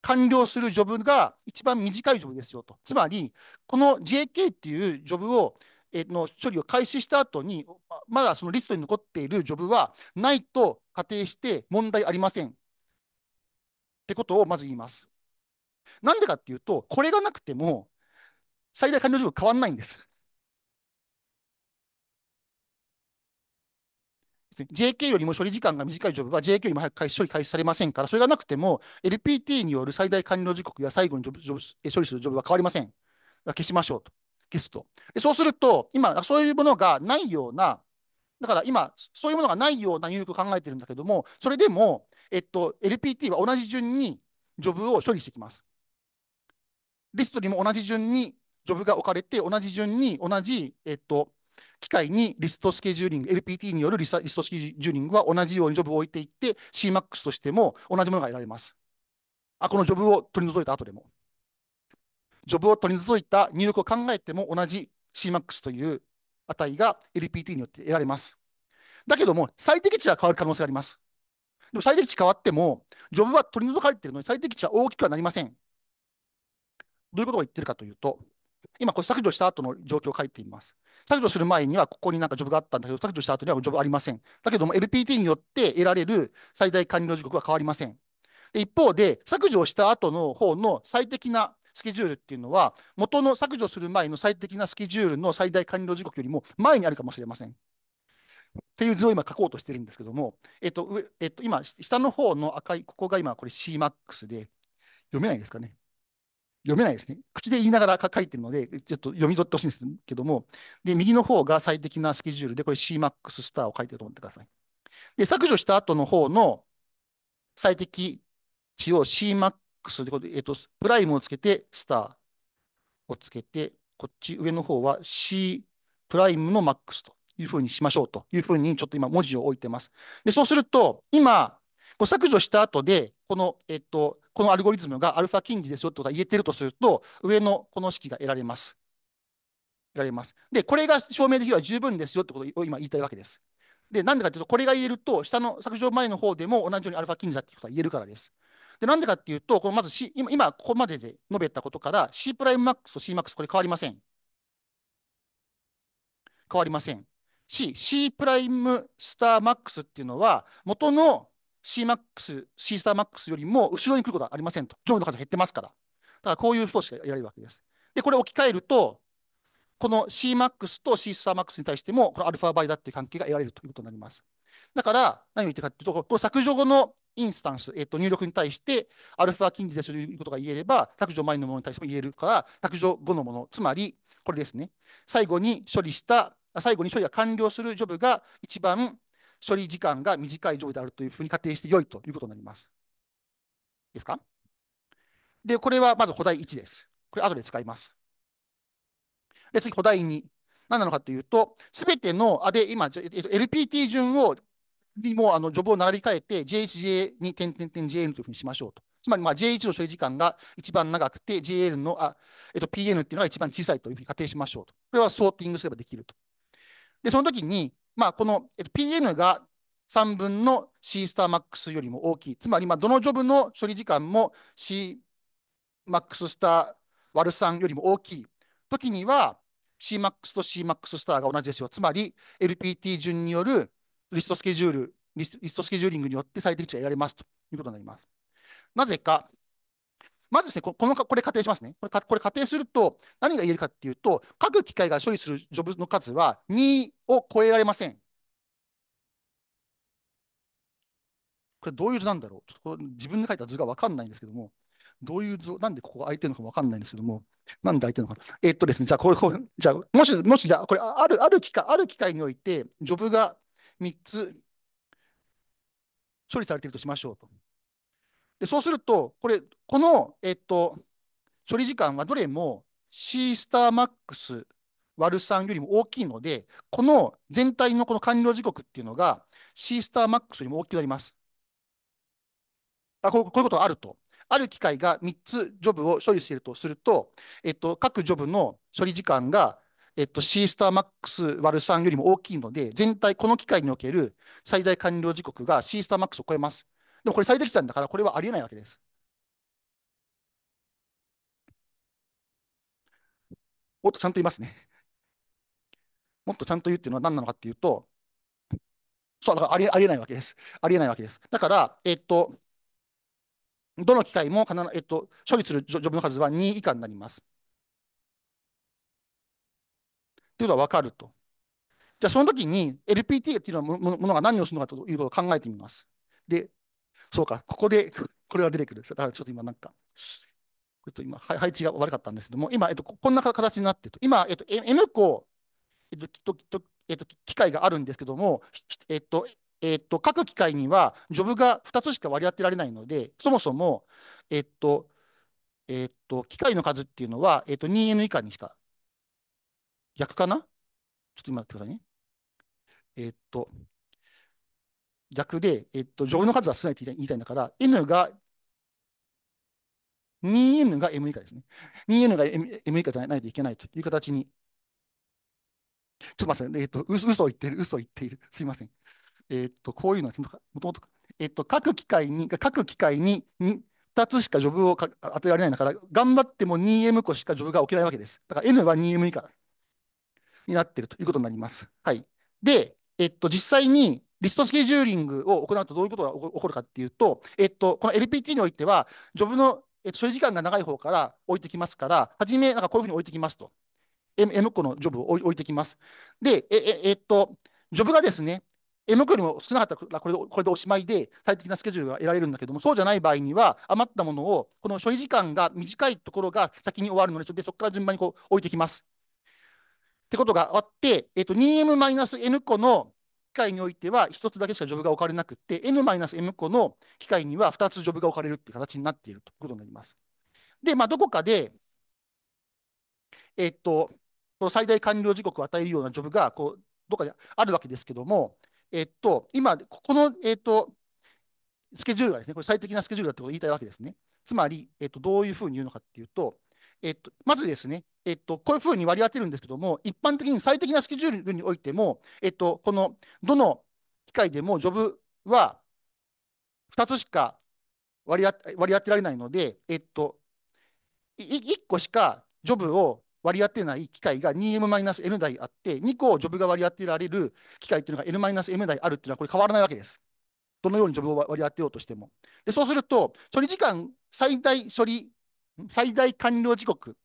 完了するジョブが一番短いジョブですよと。つまり、この JK っていうジョブを、えの処理を開始した後に、まだそのリストに残っているジョブはないと仮定して問題ありません。ってことをまず言います。なんでかっていうと、これがなくても、最大完了時刻変わんないんです。JK よりも処理時間が短いジョブは JK よりも早く処理開始されませんから、それがなくても LPT による最大完了時刻や最後にジョブジョブ処理するジョブは変わりません。消しましょうと。消すと。でそうすると、今、そういうものがないような、だから今、そういうものがないような入力を考えてるんだけども、それでも、えっと、LPT は同じ順にジョブを処理してきます。リストにも同じ順にジョブが置かれて、同じ順に同じ、えっと、機械にリストスケジューリング、LPT によるリストスケジューリングは同じようにジョブを置いていって、CMAX としても同じものが得られます。あ、このジョブを取り除いた後でも。ジョブを取り除いた入力を考えても同じ CMAX という値が LPT によって得られます。だけども、最適値は変わる可能性があります。でも最適値変わっても、ジョブは取り除かれているのに最適値は大きくはなりません。どういうことを言ってるかというと、今、これ削除した後の状況を書いています。削除する前には、ここになんかジョブがあったんだけど、削除した後にはジョブありません。だけども、LPT によって得られる最大完了時刻は変わりません。で一方で、削除した後の方の最適なスケジュールっていうのは、元の削除する前の最適なスケジュールの最大完了時刻よりも前にあるかもしれません。っていう図を今書こうとしてるんですけども、えっと、上えっと、今、下の方の赤い、ここが今、これ CMAX で、読めないですかね。読めないですね。口で言いながら書いてるので、ちょっと読み取ってほしいんですけども、で、右の方が最適なスケジュールで、これ CMAX スターを書いてると思ってください。で、削除した後の方の最適値を CMAX で、こえっと、プライムをつけて、スターをつけて、こっち上の方は C プライムのマックスと。いうふうにしましょうというふうに、ちょっと今文字を置いてます。で、そうすると、今、こう削除した後で、この、えっと、このアルゴリズムがアルファ近似ですよってことが言えてるとすると、上のこの式が得られます。得られます。で、これが証明できれば十分ですよってことを今言いたいわけです。で、なんでかっていうと、これが言えると、下の削除前の方でも同じようにアルファ近似だっていうことが言えるからです。で、なんでかっていうと、このまず、C、今、今ここまでで述べたことから、C プライムマックスと C マックス、これ変わりません。変わりません。C、C プライムスターマックスっていうのは、元の C マックス、C スターマックスよりも後ろに来ることはありませんと。上位の数減ってますから。だからこういうとしかやれるわけです。で、これ置き換えると、この C マックスと C スターマックスに対しても、このアルファ倍だっていう関係が得られるということになります。だから、何を言ってかっていうと、この削除後のインスタンス、えっと、入力に対して、アルファ近似ですということが言えれば、削除前のものに対しても言えるから、削除後のもの、つまり、これですね。最後に処理した最後に処理が完了するジョブが一番処理時間が短いジョブであるというふうに仮定して良いということになります。ですかで、これはまず補題1です。これ後で使います。で、次、補題2。何なのかというと、すべての、あ、で、今、えっと、LPT 順を、にも、あの、ジョブを並び替えて、JHJ に、点点点 JN というふうにしましょうと。つまり、まあ、J1 の処理時間が一番長くて、JL の、あ、えっと、PN っていうのが一番小さいというふうに仮定しましょうと。これはソーティングすればできると。で、その時に、まあ、この PN が3分の C スターマックスよりも大きい。つまり、まどのジョブの処理時間も C マックススター割る3よりも大きい時には C マックスと C マックススターが同じですよ。つまり、LPT 順によるリストスケジュール、リストスケジューリングによって最適値が得られますということになります。なぜか、まずですね、このこれ仮定しますねこれ。これ仮定すると何が言えるかっていうと、各機械が処理するジョブの数は2を超えられません。これどういう図なんだろうちょっとこれ自分で書いた図が分かんないんですけども、どういう図、なんでここが空いてるのか分かんないんですけども、なんで空いてるのか。えー、っとですね、じゃあこれ、こじゃもし、もしじゃあ、これ、ある、ある機械、ある機械において、ジョブが3つ処理されているとしましょうと。でそうすると、これ、この、えっと、処理時間はどれも C スターマックス割る3よりも大きいので、この全体のこの完了時刻っていうのが C スターマックスよりも大きくなります。あこうこういうことがあると。ある機械が3つジョブを処理しているとすると、えっと、各ジョブの処理時間が、えっと、C スターマックス割る3よりも大きいので、全体、この機械における最大完了時刻が C スターマックスを超えます。でもこれ最適値なんだから、これはありえないわけです。もっとちゃんと言いますね。もっとちゃんと言うっていうのは何なのかっていうと、そう、だからありありえないわけです。ありえないわけです。だから、えっと、どの機械も必ず、えっと、処理するジョブの数は2以下になります。というのは分かると。じゃあ、その時に LPT っていうのはものが何をするのかということを考えてみます。で、そうか、ここでこれが出てくる。あちょっと今なんか、ょっと、今、配置が悪かったんですけども、今、えっと、こんな形になってると。今、えっと、M 個、えっと、えっと、機械があるんですけども、えっと、えっと、各機械にはジョブが2つしか割り当てられないので、そもそも、えっと、えっと、機械の数っていうのは、えっと、2n 以下にしか。逆かなちょっと待ってくださいね。えっと、逆で、えっと、乗用の数は少ないって言いたいんだから、n が 2n が m 以下ですね。2n が m, m 以下じゃないといけないという形に。ちょっと待って、えっと、嘘を言ってる、嘘を言っている。すいません。えっと、こういうのは、もともと、えっと、各機械に、各機械に 2, 2つしかジョブを当てられないんだから、頑張っても 2m 個しかジョブが起きないわけです。だから n は 2m 以下になっているということになります。はい。で、えっと、実際に、リストスケジューリングを行うとどういうことが起こるかっていうと、えっと、この LPT においては、ジョブの、えっと、処理時間が長い方から置いてきますから、初め、なんかこういうふうに置いてきますと。M, 個のジョブを置いてきます。で、えええっと、ジョブがですね、M 個よりも少なかったらこれこれでおしまいで最適なスケジュールが得られるんだけども、そうじゃない場合には、余ったものを、この処理時間が短いところが先に終わるので、そこから順番にこう置いてきます。ってことがあって、えっと、2M-N 個の械においては1つだけしかジョブが置かれなくて、N-M 個の機械には2つジョブが置かれるっていう形になっているということになります。で、まあ、どこかで、えっと、この最大完了時刻を与えるようなジョブがこうどこかであるわけですけども、えっと、今、ここの、えっと、スケジュールがですね、これ最適なスケジュールだってことを言いたいわけですね。つまり、えっと、どういうふうに言うのかっていうと、えっと、まずですね、えっと、こういうふうに割り当てるんですけども、一般的に最適なスケジュールにおいても、えっと、このどの機械でもジョブは2つしか割り当割り当てられないので、えっと、1個しかジョブを割り当てない機械が 2m-n 台あって、2個ジョブが割り当てられる機械っていうのが n-m 台あるっていうのは、これ変わらないわけです。どのようにジョブを割り当てようとしても。でそうすると、処理時間、最大処理最大完了時刻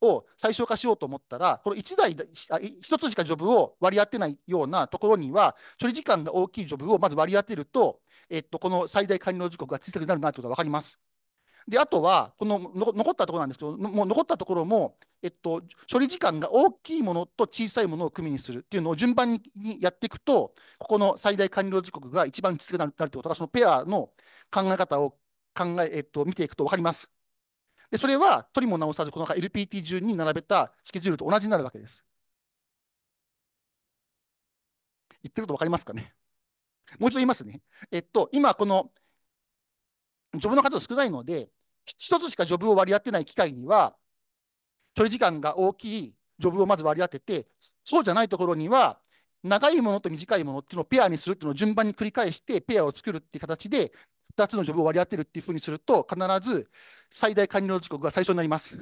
を最小化しようと思ったら、この1台、1つしかジョブを割り当てないようなところには、処理時間が大きいジョブをまず割り当てると、えっと、この最大完了時刻が小さくなるなということが分かります。で、あとは、この残ったところなんですけど、もう残ったところも、えっと、処理時間が大きいものと小さいものを組にするっていうのを順番にやっていくと、ここの最大完了時刻が一番小さくなるってことが、そのペアの考え方を考え、えっと、見ていくと分かります。で、それは取りも直さず、この l p t 順に並べたスケジュールと同じになるわけです。言ってること分かりますかねもう一度言いますね。えっと、今、このジョブの数が少ないので、一つしかジョブを割り当てない機械には、処理時間が大きいジョブをまず割り当てて、そうじゃないところには、長いものと短いものっていうのをペアにするっていうのを順番に繰り返して、ペアを作るっていう形で、2つのジョブを割り当てるっていうふうにすると、必ず最大完了時刻が最初になります。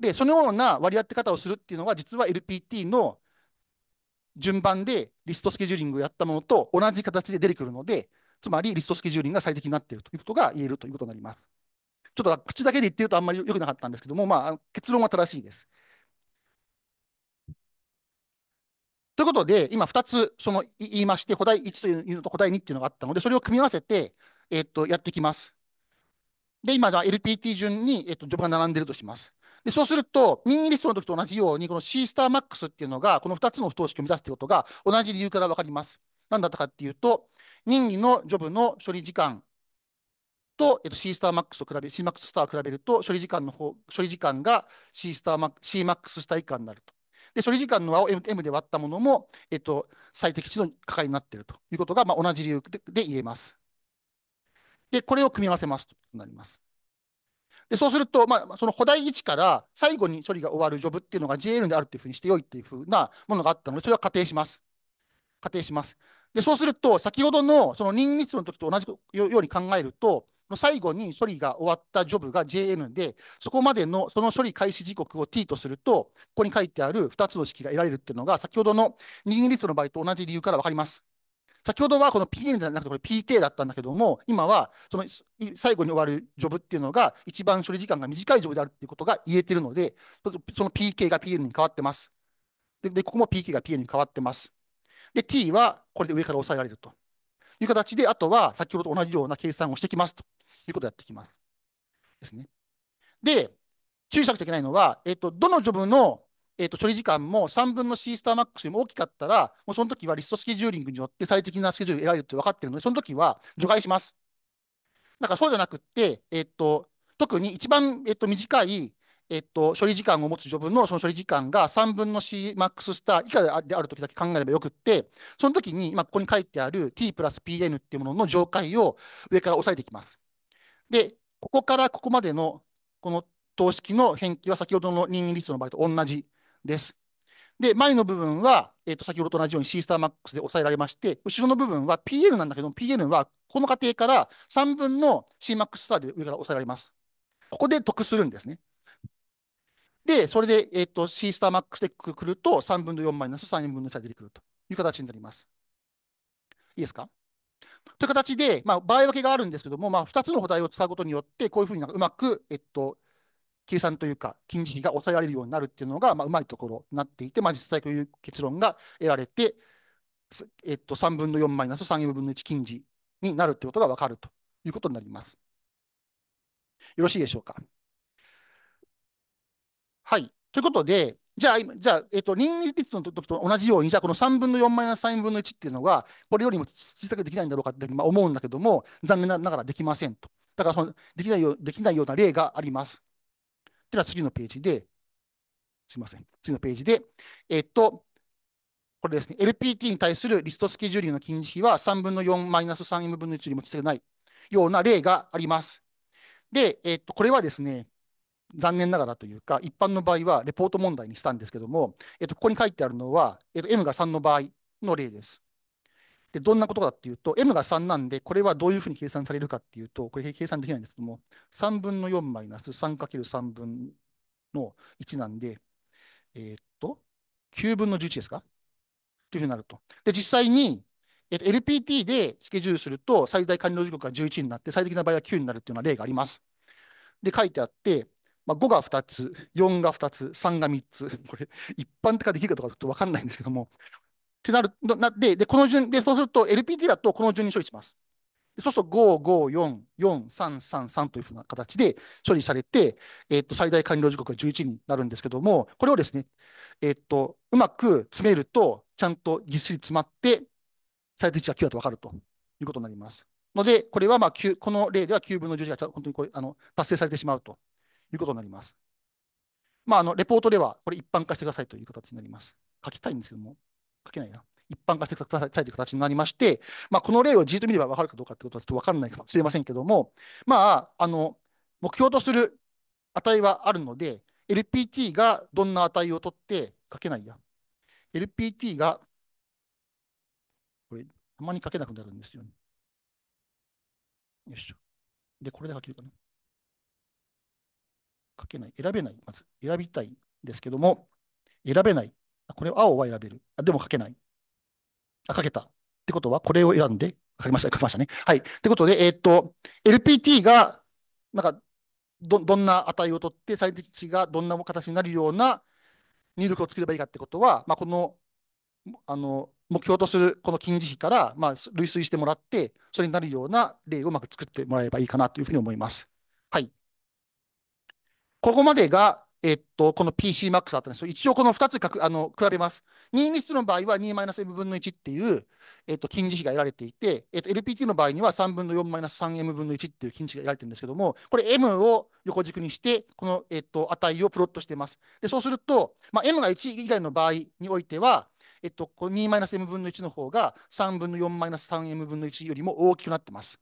で、そのような割り当て方をするっていうのは、実は LPT の順番でリストスケジューリングをやったものと同じ形で出てくるので、つまりリストスケジューリングが最適になっているということが言えるということになります。ちょっと口だけで言ってるとあんまり良くなかったんですけども、まあ、結論は正しいです。ということで、今2つその言いまして、答え1というのと古2っていうのがあったので、それを組み合わせて、えっと、やってきます。で、今、じゃ LPT 順に、えっと、ョブが並んでるとします。で、そうすると、ミニリストの時と同じように、この C スターマックスっていうのが、この2つの不等式を満たすということが、同じ理由から分かります。何だったかっていうと、任意のジョブの処理時間と、えっと、C スターマックスを比べ、C マックススターを比べると、処理時間の方、処理時間が C スターマックス、C マックススター以下になると。で、処理時間の和を M で割ったものも、えっと、最適値の係格になっているということが、まあ、同じ理由で言えます。で、これを組み合わせますとなります。で、そうすると、まあ、その古代位置から最後に処理が終わるジョブっていうのが JL であるっていうふうにしてよいっていうふうなものがあったので、それは仮定します。仮定します。で、そうすると、先ほどのその任意密度の時と同じように考えると、最後に処理が終わったジョブが JN で、そこまでのその処理開始時刻を T とすると、ここに書いてある2つの式が得られるっていうのが、先ほどの任意率の場合と同じ理由から分かります。先ほどはこの PM じゃなくてこれ PT だったんだけども、今はその最後に終わるジョブっていうのが一番処理時間が短いジョブであるっていうことが言えてるので、その PK が PM に変わってます。で、でここも PK が PM に変わってます。で、T はこれで上から抑えられるという形で、あとは先ほどと同じような計算をしてきますということをやってきます。ですね。で、注意しなくちゃいけないのは、えっと、どのジョブのえーと、処理時間も3分の C スターマックスよりも大きかったら、もうその時はリストスケジューリングによって最適なスケジュールをれるって分かってるので、その時は除外します。だからそうじゃなくて、えーと、特に一番、えーと、短い、えー、と処理時間を持つ序文のその処理時間が3分の C マックススター以下である時だけ考えればよくって、その時に今ここに書いてある T プラス PN っていうものの上階を上から押さえていきます。で、ここからここまでのこの等式の変形は先ほどの任意リストの場合と同じです。で、前の部分は、えっ、ー、と、先ほどと同じように C スターマックスで抑えられまして、後ろの部分は PL なんだけど、PL はこの過程から3分の C マックススターで上から抑えられます。ここで得するんですね。で、それで、えっ、ー、と、C スターマックスでくると、3分の4マイナス3分の1が出てくるという形になります。いいですかという形で、まあ、場合分けがあるんですけども、まあ、2つの補題を使うことによって、こういうふうになんかうまく、えっと、計算というか、近似比が抑えられるようになるっていうのが、まあ、うまいところになっていて、まあ、実際こういう結論が得られて、えっと、3分の4マイナス 3m 分の1近似になるということが分かるということになります。よろしいでしょうか。はい。ということで、じゃあ、じゃあえっと、率のきと同じように、じゃあ、この3分の4マイナス3分の1っていうのは、これよりも小さくできないんだろうかって思うんだけども、残念ながらできませんと。だからそのできないよ、できないような例があります。では次のページで、すみません、次のページで、えっと、これですね、LPT に対するリストスケジューリングの禁止費は3分の4マイナス 3M 分の1よりも小さないような例があります。で、えっと、これはですね、残念ながらというか、一般の場合はレポート問題にしたんですけども、えっと、ここに書いてあるのは、えっと、M が3の場合の例です。で、どんなことかっていうと、m が3なんで、これはどういうふうに計算されるかっていうと、これ計算できないんですけども、3分の4マイナス 3×3 分の1なんで、えー、っと、9分の11ですかっていうふうになると。で、実際に、えっと、LPT でスケジュールすると、最大完了時刻が11になって、最適な場合は9になるっていうのは例があります。で、書いてあって、まあ、5が2つ、4が2つ、3が3つ、これ、一般的かできるかどうかちょっと分かんないんですけども、ってなるなでで、この順で、そうすると LPT だとこの順に処理します。そうすると5、5、4、4、3、3、3というふうな形で処理されて、えっ、ー、と、最大完了時刻が11になるんですけども、これをですね、えっ、ー、と、うまく詰めると、ちゃんとぎっしり詰まって、最低値が9だと分かるということになります。ので、これはまあこの例では9分の11が本当にこあの達成されてしまうということになります。まあ、あのレポートではこれ一般化してくださいという形になります。書きたいんですけども。書けないな。一般化してくださいという形になりまして、まあ、この例をじっと見れば分かるかどうかということはちょっと分からないかもしれませんけども、まあ、あの目標とする値はあるので、LPT がどんな値を取って書けないや。LPT が、これ、たまに書けなくなるんですよね。よいしょ。で、これで書けるかな。書けない。選べない。まず、選びたいですけども、選べない。これは青は選べる。あでも書けない。あ、書けた。ってことは、これを選んで、書きました、書きましたね。はい。ってことで、えー、っと、LPT が、なんか、ど、どんな値を取って、最適値がどんな形になるような入力を作ればいいかってことは、まあ、この、あの、目標とするこの近似比から、まあ、類推してもらって、それになるような例をうまく作ってもらえばいいかなというふうに思います。はい。ここまでが、えっと、この PCMAX だったんです一応この2つかくあの比べます。220の場合は2マイナス m 分の1っていう、えっと、近似比が得られていて、えっと、LPT の場合には3分の4マイナス 3m 分の1っていう近似比が得られてるんですけども、これ m を横軸にして、この、えっと、値をプロットしています。で、そうすると、まあ、m が1以外の場合においては、えっと、2マイナス m 分の1の方が3分の4マイナス 3m 分の1よりも大きくなってます。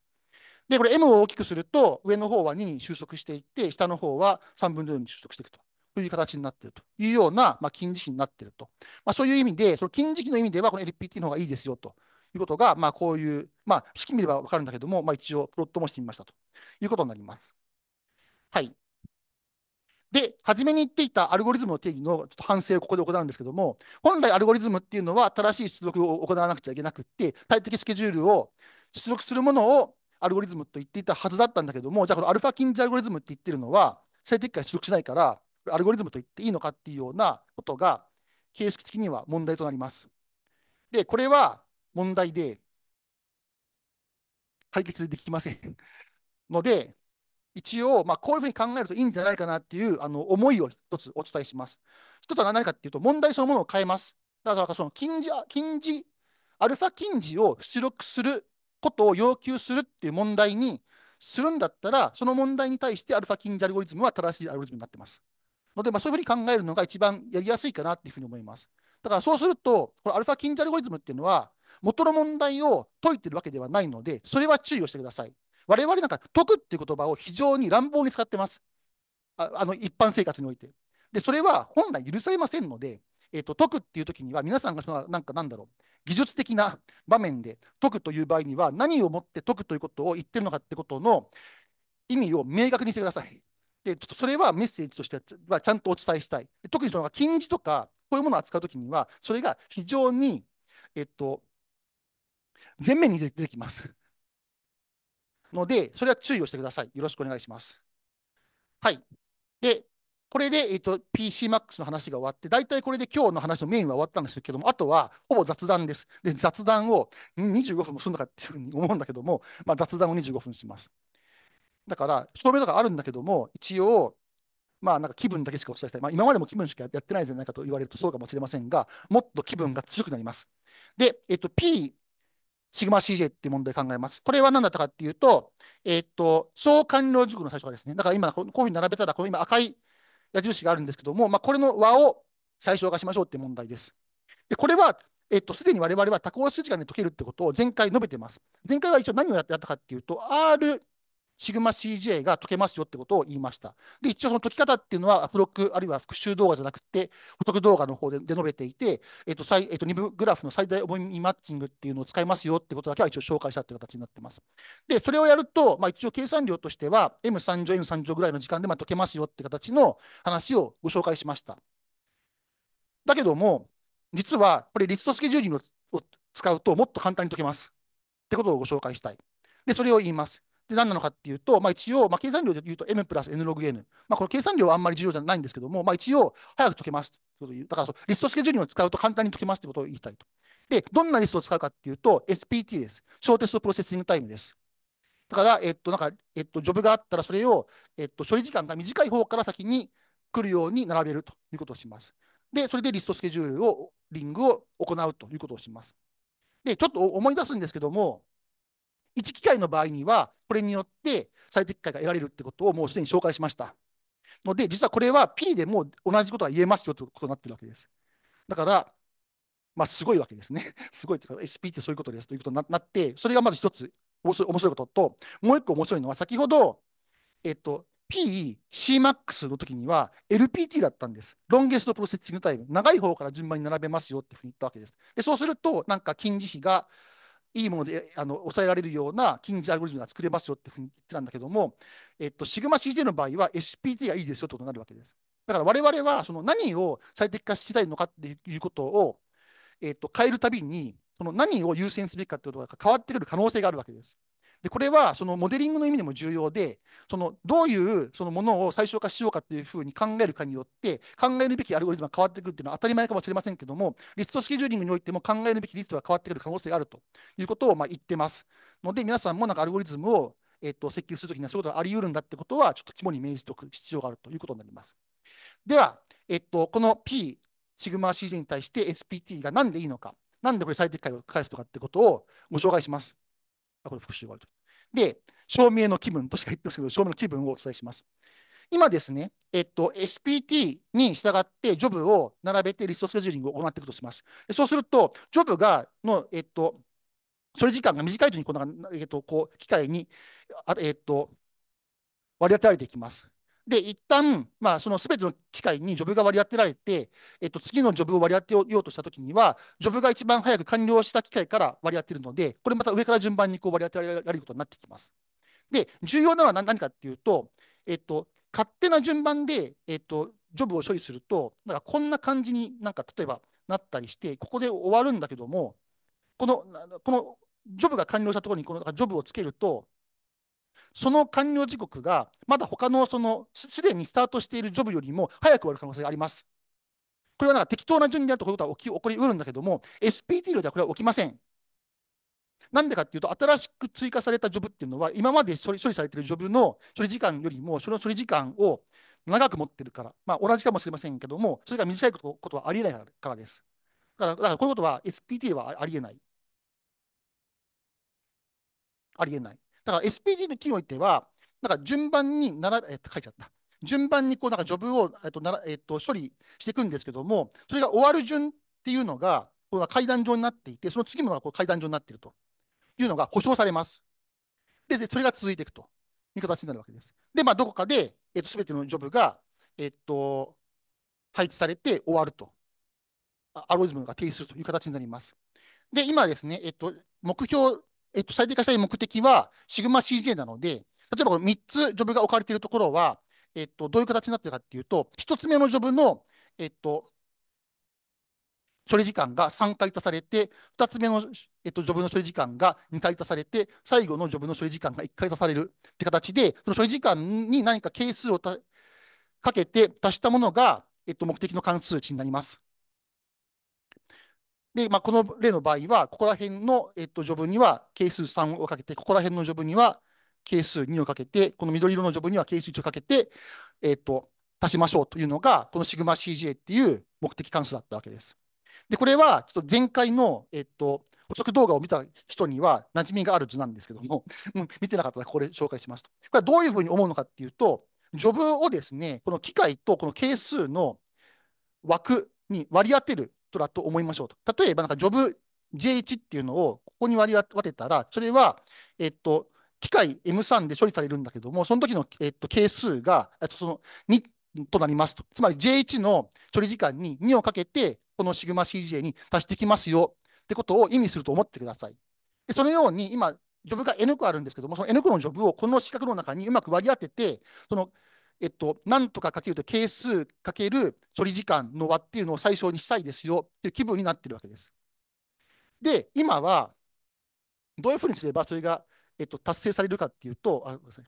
で、これ M を大きくすると、上の方は2に収束していって、下の方は3分の4に収束していくと。という形になっているというような、まあ、近似値になっていると。まあ、そういう意味で、その近似値の意味では、この LPT の方がいいですよということが、まあ、こういう、まあ、式見ればわかるんだけども、まあ、一応、プロットもしてみましたということになります。はい。で、初めに言っていたアルゴリズムの定義のちょっと反省をここで行うんですけども、本来アルゴリズムっていうのは正しい出力を行わなくちゃいけなくって、最適スケジュールを出力するものをアルゴリズムと言っていたはずだったんだけども、じゃあこのアルファ近似アルゴリズムって言ってるのは、最適解出力しないから、アルゴリズムと言っていいのかっていうようなことが、形式的には問題となります。で、これは問題で、解決できませんので、一応、まあ、こういうふうに考えるといいんじゃないかなっていうあの思いを一つお伝えします。一つは何かっていうと、問題そのものを変えます。だから、その近似、近似、アルファ近似を出力することを要求するっていう問題にするんだったら、その問題に対してアルファンジアルゴリズムは正しいアルゴリズムになってます。ので、まあ、そういうふうに考えるのが一番やりやすいかなっていうふうに思います。だからそうすると、このアルファンジアルゴリズムっていうのは、元の問題を解いてるわけではないので、それは注意をしてください。我々なんか解くっていう言葉を非常に乱暴に使ってます。ああの一般生活において。で、それは本来許されませんので、えーと、解くっていう時には、皆さんがそのなんかなんだろう、技術的な場面で解くという場合には何をもって解くということを言ってるのかってことの意味を明確にしてください。でちょっとそれはメッセージとしてはちゃんとお伝えしたい。特にその禁止とかこういうものを扱うときにはそれが非常に、えっと、前面に出てきます。ので、それは注意をしてください。よろしくお願いします。はい。で、これで、えっと、PCMAX の話が終わって、大体これで今日の話のメインは終わったんですけども、あとはほぼ雑談です。で、雑談を25分もするのかっていうふうに思うんだけども、まあ、雑談を25分します。だから、証明とかあるんだけども、一応、まあ、なんか気分だけしかお伝えしたい。まあ、今までも気分しかやってないじゃないかと言われるとそうかもしれませんが、もっと気分が強くなります。で、えっと、P、シグマ CJ っていう問題を考えます。これは何だったかっていうと、えっと、相関量軸の最初からですね。だから今、こういうふうに並べたら、この今赤い矢印があるんですけども、まあ、これの和を最小化しましょうって問題です。で、これは、えっと、すでに我々は多項数値が、で解けるってことを前回述べてます。前回は一応何をやったかっていうと、R シグマ CJ が解けますよってことを言いました。で、一応その解き方っていうのは、アプロックあるいは復習動画じゃなくて、補足動画の方でで述べていて、えっと最えっと、2部グラフの最大重みマッチングっていうのを使いますよってことだけは一応紹介したっていう形になってます。で、それをやると、まあ、一応計算量としては、M3 乗、N3 乗ぐらいの時間でまあ解けますよって形の話をご紹介しました。だけども、実はこれリストスケジューリングを使うともっと簡単に解けます。ってことをご紹介したい。で、それを言います。で何なのかっていうと、まあ、一応、まあ、計算量で言うと m プラス n ログ n。まあ、この計算量はあんまり重要じゃないんですけども、まあ、一応、早く解けますだからリストスケジューリングを使うと簡単に解けますということを言いたいと。で、どんなリストを使うかっていうと、SPT です。ショーテストプロセッシングタイムです。だから、えっと、なんか、えっと、ジョブがあったら、それを、えっと、処理時間が短い方から先に来るように並べるということをします。で、それでリストスケジュールを、リングを行うということをします。で、ちょっと思い出すんですけども、1機械の場合には、これによって最適解が得られるってことをもうすでに紹介しました。ので、実はこれは P でも同じことが言えますよということになってるわけです。だから、まあ、すごいわけですね。すごいというか、SP ってそういうことですということになって、それがまず一つ面白いことと、もう一個面白いのは、先ほど、えっと、PCMAX の時には LPT だったんです。ロンゲストプロセッシングタイム。長い方から順番に並べますよってふうに言ったわけです。でそうすると、なんか近似比がいいものであの抑えられるような近似アルゴリズムが作れますよってふうに言ってたんだけども、えっと、シグマ CT の場合は SPT がいいですよってことになるわけです。だから我々はその何を最適化したいのかっていうことを、えっと、変えるたびに、その何を優先すべきかってことが変わってくる可能性があるわけです。でこれはそのモデリングの意味でも重要でそのどういうそのものを最小化しようかというふうに考えるかによって考えるべきアルゴリズムが変わってくるというのは当たり前かもしれませんけどもリストスケジューリングにおいても考えるべきリストが変わってくる可能性があるということをま言ってますので皆さんもなんかアルゴリズムをえっと設計するときにはそういうことがあり得るんだってことはちょっと肝に銘じておく必要があるということになります。では、えっと、この P シグマ CJ に対して SPT が何でいいのか、なんでこれ最適解を返すとかってことをご紹介します。これ復習ると。で、証明の気分としか言ってますけど、証明の気分をお伝えします。今ですね、えっと、SPT に従ってジョブを並べてリストスケジューリングを行っていくとします。そうすると、ジョブがの、えっと、処理時間が短いとにこの、えっと、こう機械に、あえっと、割り当てられていきます。で、一旦、まあ、そのすべての機械にジョブが割り当てられて、えっと、次のジョブを割り当てようとしたときには、ジョブが一番早く完了した機械から割り当てるので、これまた上から順番にこう割り当てられることになってきます。で、重要なのは何かっていうと、えっと、勝手な順番で、えっと、ジョブを処理すると、なんかこんな感じになんか例えばなったりして、ここで終わるんだけども、この、このジョブが完了したところにこのジョブをつけると、その完了時刻がまだ他のそのすでにスタートしているジョブよりも早く終わる可能性があります。これはなんか適当な順であるとこういうことは起き起こりうるんだけども、SPT ではこれは起きません。なんでかっていうと、新しく追加されたジョブっていうのは、今まで処理処理されているジョブの処理時間よりも、その処理時間を長く持ってるから、まあ、同じかもしれませんけども、それが短いことはありえないからです。だから、だからこういうことは SPT はありえない。ありえない。だから SPG の機能においては、なんか順番に並べ、えっと、書いちゃった。順番にこうなんかジョブを、えっとならえっと、処理していくんですけども、それが終わる順っていうのが、この階段状になっていて、その次のがこう階段状になっているというのが保証されます。で、でそれが続いていくという形になるわけです。で、まあ、どこかで、えっと、全てのジョブが、えっと、配置されて終わると。アロイズムが停止するという形になります。で、今ですね、えっと、目標えっと、最適化したい目的は、シグマ CJ なので、例えばこの3つジョブが置かれているところは、えっと、どういう形になっているかっていうと、1つ目のジョブの、えっと、処理時間が3回足されて、2つ目の、えっと、ジョブの処理時間が2回足されて、最後のジョブの処理時間が1回足されるって形で、その処理時間に何か係数をかけて足したものが、えっと、目的の関数値になります。で、まあ、この例の場合は、ここら辺の、えっと、序文には係数3をかけて、ここら辺の序文には係数2をかけて、この緑色の序文には係数1をかけて、えっと、足しましょうというのが、このシグマ c a っていう目的関数だったわけです。で、これはちょっと前回の、えっと、補足動画を見た人には馴染みがある図なんですけども、見てなかったらこれ紹介しますと。これはどういうふうに思うのかっていうと、ジョブをですね、この機械とこの係数の枠に割り当てるトだと思いましょうと。例えば、なんかジョブ J1 っていうのをここに割り当てたら、それは、えっと、機械 M3 で処理されるんだけども、その時の、えっと、係数が、えっと、その2となりますと。つまり J1 の処理時間に2をかけて、このシグマ CJ に足してきますよってことを意味すると思ってください。でそのように今、ジョブが N 個あるんですけども、その N 個のジョブをこの四角の中にうまく割り当てて、そのえっと、なんとかかけると係数かける処理時間の和っていうのを最小にしたいですよっていう気分になってるわけです。で、今は、どういうふうにすればそれが、えっと、達成されるかっていうと、あごめんなさい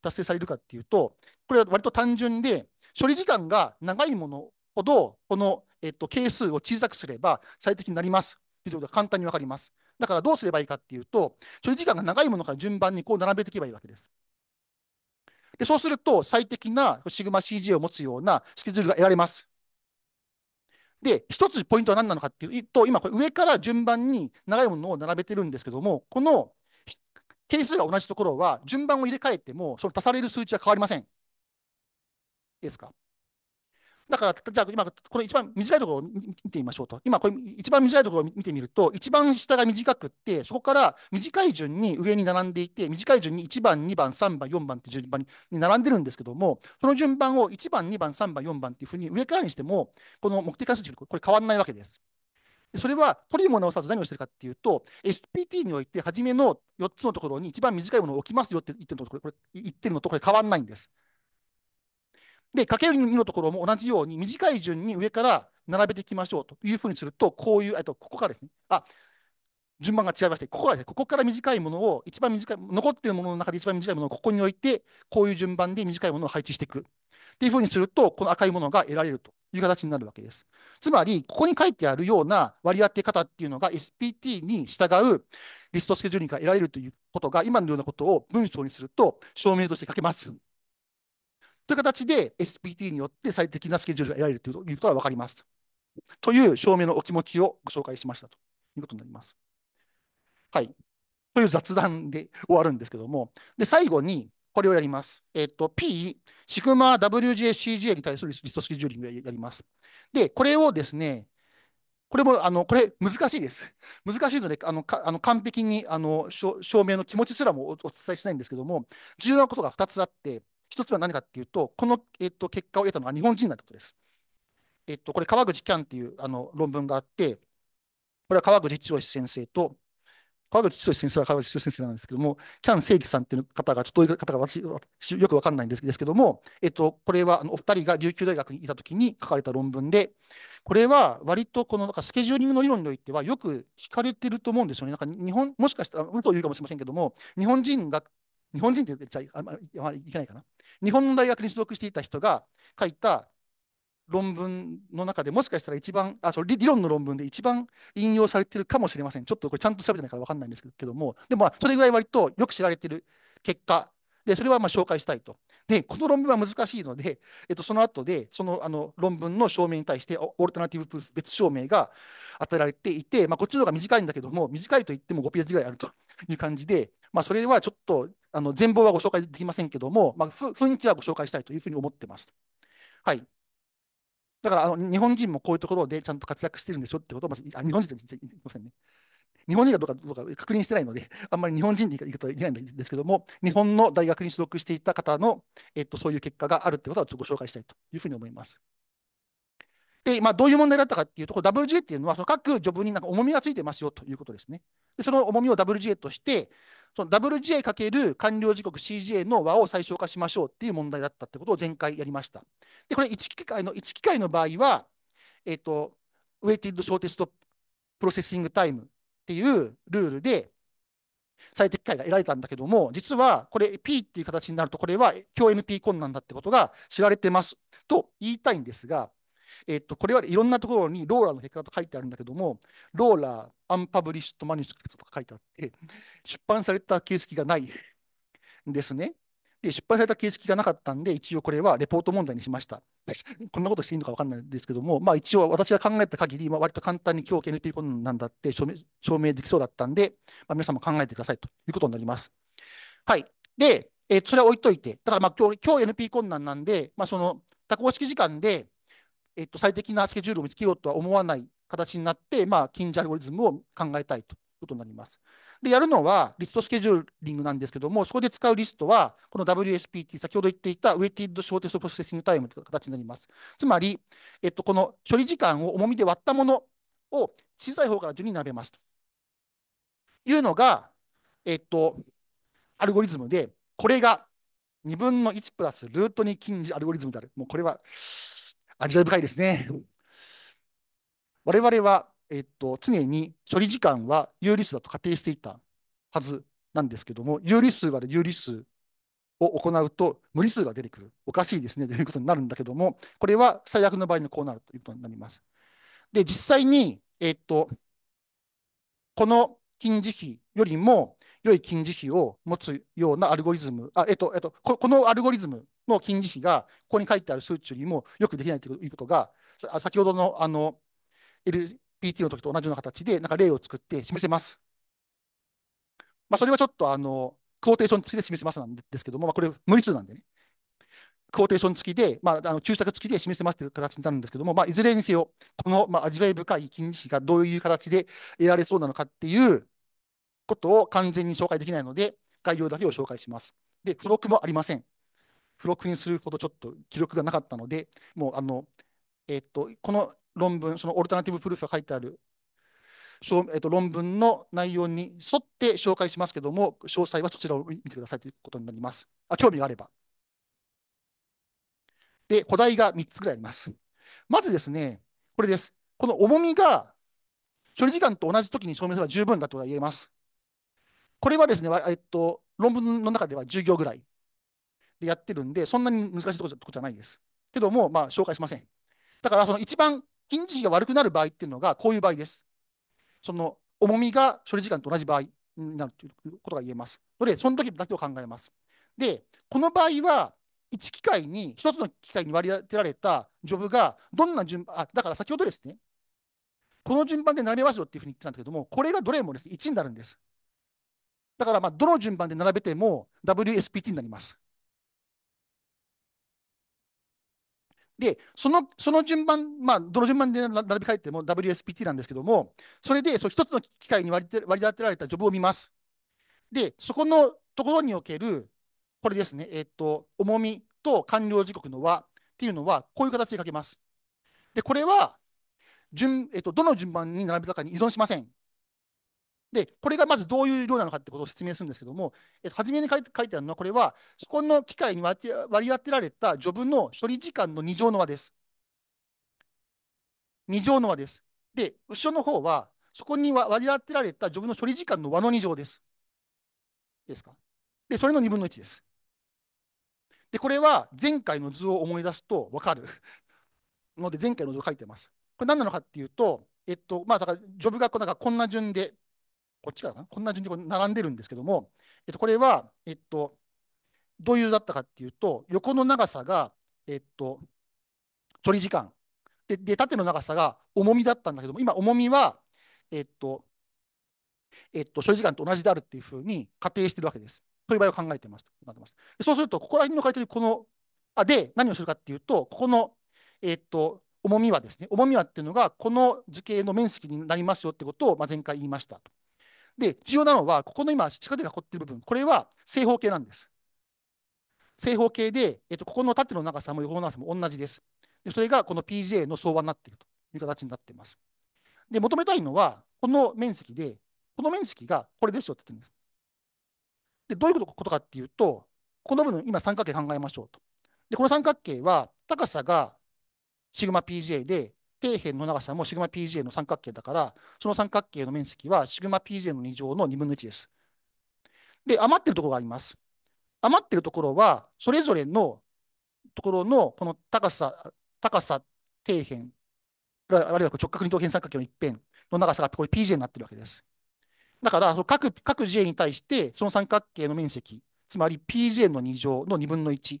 達成されるかっていうと、これは割と単純で、処理時間が長いものほど、この、えっと、係数を小さくすれば最適になりますっていうことが簡単に分かります。だからどうすればいいかっていうと、処理時間が長いものから順番にこう並べていけばいいわけです。でそうすると、最適なシグマ c g を持つようなスケジュールが得られます。で、一つポイントは何なのかっていうと、今、上から順番に長いものを並べてるんですけども、この係数が同じところは、順番を入れ替えても、その足される数値は変わりません。いいですかだから、じゃあ今、この一番短いところを見てみましょうと。今、これ一番短いところを見てみると、一番下が短くって、そこから短い順に上に並んでいて、短い順に1番、2番、3番、4番って順番に並んでるんですけども、その順番を1番、2番、3番、4番っていうふうに上からにしても、この目的関数値、これ変わらないわけです。それは取りも直さず何をしてるかっていうと、SPT において初めの4つのところに一番短いものを置きますよって言ってるのと、これ、言ってるのとこれ変わらないんです。で、かける2のところも同じように短い順に上から並べていきましょうというふうにすると、こういう、とここからですね、あ順番が違いまして、ここはですね、ここから短いものを、一番短い、残っているものの中で一番短いものをここに置いて、こういう順番で短いものを配置していく。っていうふうにすると、この赤いものが得られるという形になるわけです。つまり、ここに書いてあるような割り当て方っていうのが SPT に従うリストスケジューリングが得られるということが、今のようなことを文章にすると、証明として書けます。という形で SPT によって最適なスケジュールが得られるということが分かります。という証明のお気持ちをご紹介しましたということになります。はい。という雑談で終わるんですけども、で最後にこれをやります。えっ、と、P、シグマ WJCJ に対するリストスケジューリングをやります。で、これをですね、これも、あの、これ難しいです。難しいので、あの、かあの完璧に、あの、証明の気持ちすらもお伝えしないんですけども、重要なことが2つあって、一つは何かっていうと、この、えっと、結果を得たのは日本人だったことです。えっと、これ、川口キャンっていうあの論文があって、これは川口代先生と、川口代先生は川口代先生なんですけども、キャン正義さんっていう方が、ちょっという方が私、私よくわかんないんですけども、えっと、これはあのお二人が琉球大学にいたときに書かれた論文で、これは割とこのなんかスケジューリングの理論においてはよく聞かれてると思うんですよね。なんか日本、もしかしたら嘘を言うかもしれませんけども、日本人が日本人って言っちゃあまあ、いけないかな。日本の大学に所属していた人が書いた論文の中でもしかしたら一番あそ理論の論文で一番引用されてるかもしれません。ちょっとこれちゃんと調べてないから分かんないんですけども、でもそれぐらい割とよく知られてる結果で、それはまあ紹介したいと。で、この論文は難しいので、えっと、その後でそのあの論文の証明に対してオルタナティブプース別証明が与えられていて、まあ、こっちの方が短いんだけども、短いと言っても5ページぐらいあるという感じで、まあ、それはちょっとあの全貌はご紹介できませんけども、まあ、雰囲気はご紹介したいというふうに思ってます。はい、だからあの日本人もこういうところでちゃんと活躍してるんでしょってことをまずあ日本人ですいませんね。日本人がどうかどうか確認してないので、あんまり日本人でいくといえないんですけども、日本の大学に所属していた方の、えっと、そういう結果があるってことはちょっとご紹介したいというふうに思います。で、まあ、どういう問題だったかっていうと、WGA っていうのは、その各ジョブになんか重みがついてますよということですね。でその重みを WGA として、その WGA かける完了時刻 CGA の和を最小化しましょうっていう問題だったってことを前回やりました。で、これ1機械の、1機械の場合は、えっ、と、ウェイティッドショーテストプロセッシングタイムっていうルールで、最適解が得られたんだけども、実はこれ P っていう形になると、これは共 NP 困難だってことが知られてますと言いたいんですが、えっと、これはいろんなところにローラの結果と書いてあるんだけども、ローラアンパブリッシュとマニュスクリプトとか書いてあって、出版された形式がないんですね。で、出版された形式がなかったんで、一応これはレポート問題にしました。こんなことしていいのか分かんないんですけども、まあ一応私が考えた限り、まあ、割と簡単に今日 NP コンなんだって証明証明できそうだったんで、まあ、皆さんも考えてくださいということになります。はい。で、えー、それは置いといて、だからまあ今日今日 NP 困難なんで、まあその多項式時間で、えっと、最適なスケジュールを見つけようとは思わない形になって、まあ、近似アルゴリズムを考えたいということになります。で、やるのはリストスケジューリングなんですけども、そこで使うリストは、この WSPT、先ほど言っていたウェイティッドショーテストプロセッシングタイムという形になります。つまり、えっと、この処理時間を重みで割ったものを小さい方から順に並べますというのが、えっと、アルゴリズムで、これが2分の1プラスルートに近似アルゴリズムである。もうこれは味わい深いですね。我々は、えっと、常に処理時間は有理数だと仮定していたはずなんですけども、有理数はる有理数を行うと無理数が出てくる。おかしいですねということになるんだけども、これは最悪の場合にこうなるということになります。で、実際に、えっと、この近似比よりも良い近似比を持つようなアルゴリズム、あえっとえっと、このアルゴリズムの近似比がここに書いてある数値よりもよくできないということが、先ほどのあの LPT の時と同じような形で、なんか例を作って示せます。まあ、それはちょっとあのクォーテーション付きで示せますなんですけども、まあ、これ無理数なんでね。クォーテーション付きで、まあ、あの注釈付きで示せますという形になるんですけども、まあ、いずれにせよ、この、まあ、味わい深い近似比がどういう形で得られそうなのかっていう、ことを完全に紹介できないので、概要だけを紹介します。で、付録もありません。付録にするほどちょっと記録がなかったので、もうあの、えっと、この論文、そのオルタナティブプルーフが書いてある、えっと、論文の内容に沿って紹介しますけども、詳細はそちらを見てくださいということになります。あ興味があれば。で、古代が3つぐらいあります。まずですね、これです。この重みが処理時間と同じ時に証明すれば十分だと言えます。これはですね、えっと、論文の中では10行ぐらいでやってるんで、そんなに難しいことじゃないです。けども、まあ、紹介しません。だから、その一番近似比が悪くなる場合っていうのが、こういう場合です。その重みが処理時間と同じ場合になるということが言えます。ので、その時だけを考えます。で、この場合は、1機械に、1つの機械に割り当てられたジョブが、どんな順番、あ、だから先ほどですね、この順番で並べますよっていうふうに言ってたんだけども、これがどれもです、ね、1になるんです。だから、まあ、どの順番で並べても WSPT になります。で、そのその順番、まあ、どの順番で並び替えても WSPT なんですけども、それでそ一つの機械に割り割り当てられたジョブを見ます。で、そこのところにおける、これですね、えっ、ー、と、重みと完了時刻の和っていうのは、こういう形で書けます。で、これは順、えっ、ー、と、どの順番に並べたかに依存しません。で、これがまずどういう量なのかってことを説明するんですけども、えっと、初めに書いてあるのは、これは、そこの機械に割り当てられた序文の処理時間の2乗の和です。2乗の和です。で、後ろの方は、そこに割り当てられた序文の処理時間の和の2乗です。ですか。で、それの2分の1です。で、これは前回の図を思い出すと分かるので、前回の図を書いてます。これ何なのかっていうと、えっと、まあ、だから、ジョブがなんかこんな順で、こっちかなこんな順に並んでるんですけども、えっと、これは、えっと、どういうだったかっていうと、横の長さが、えっと、距離時間。で、で縦の長さが重みだったんだけども、今、重みは、えっと、えっと、所有時間と同じであるっていうふうに仮定してるわけです。という場合を考えてます。なってますそうすると、ここら辺のかれてるこの、あ、で、何をするかっていうと、ここの、えっと、重みはですね、重みはっていうのが、この図形の面積になりますよってことを、まあ、前回言いましたと。で、重要なのは、ここの今、四角で囲っている部分、これは正方形なんです。正方形で、えっと、ここの縦の長さも横の長さも同じです。でそれがこの PJ の相和になっているという形になっています。で、求めたいのは、この面積で、この面積がこれですよって言ってるんです。で、どういうことかっていうと、この部分、今三角形考えましょうと。で、この三角形は、高さがシグマ PJ で、底辺の長さもシグマ PJ の三角形だから、その三角形の面積はシグマ PJ の2乗の2分の1です。で、余ってるところがあります。余ってるところは、それぞれのところのこの高さ、高さ、底辺、あるいは直角二等辺三角形の一辺の長さがこれ PJ になってるわけです。だから、その各各 J に対して、その三角形の面積、つまり PJ の2乗の2分の1っ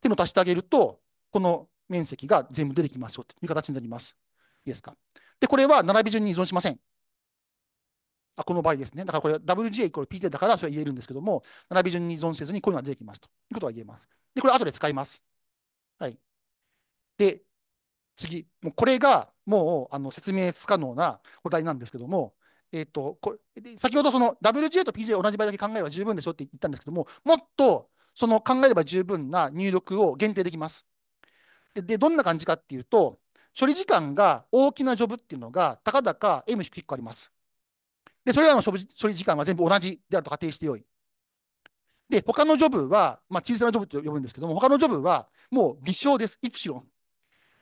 ていうのを足してあげると、この面積が全部出てきますよという形になります。いいですか。で、これは並び順に依存しません。あこの場合ですね。だからこれ WGA イコール PK だからそれは言えるんですけども、並び順に依存せずにこういうのが出てきますということは言えます。で、これ後で使います。はい。で、次。もうこれがもうあの説明不可能なお題なんですけども、えっ、ー、と、これ先ほどその WGA と p j 同じ場合だけ考えれば十分でしょって言ったんですけども、もっとその考えれば十分な入力を限定できます。で、どんな感じかっていうと、処理時間が大きなジョブっていうのが、たかだか M 低くあります。で、それらの処理時間は全部同じであると仮定してよい。で、他のジョブは、まあ、小さなジョブと呼ぶんですけども、他のジョブはもう微小です。イプシロン。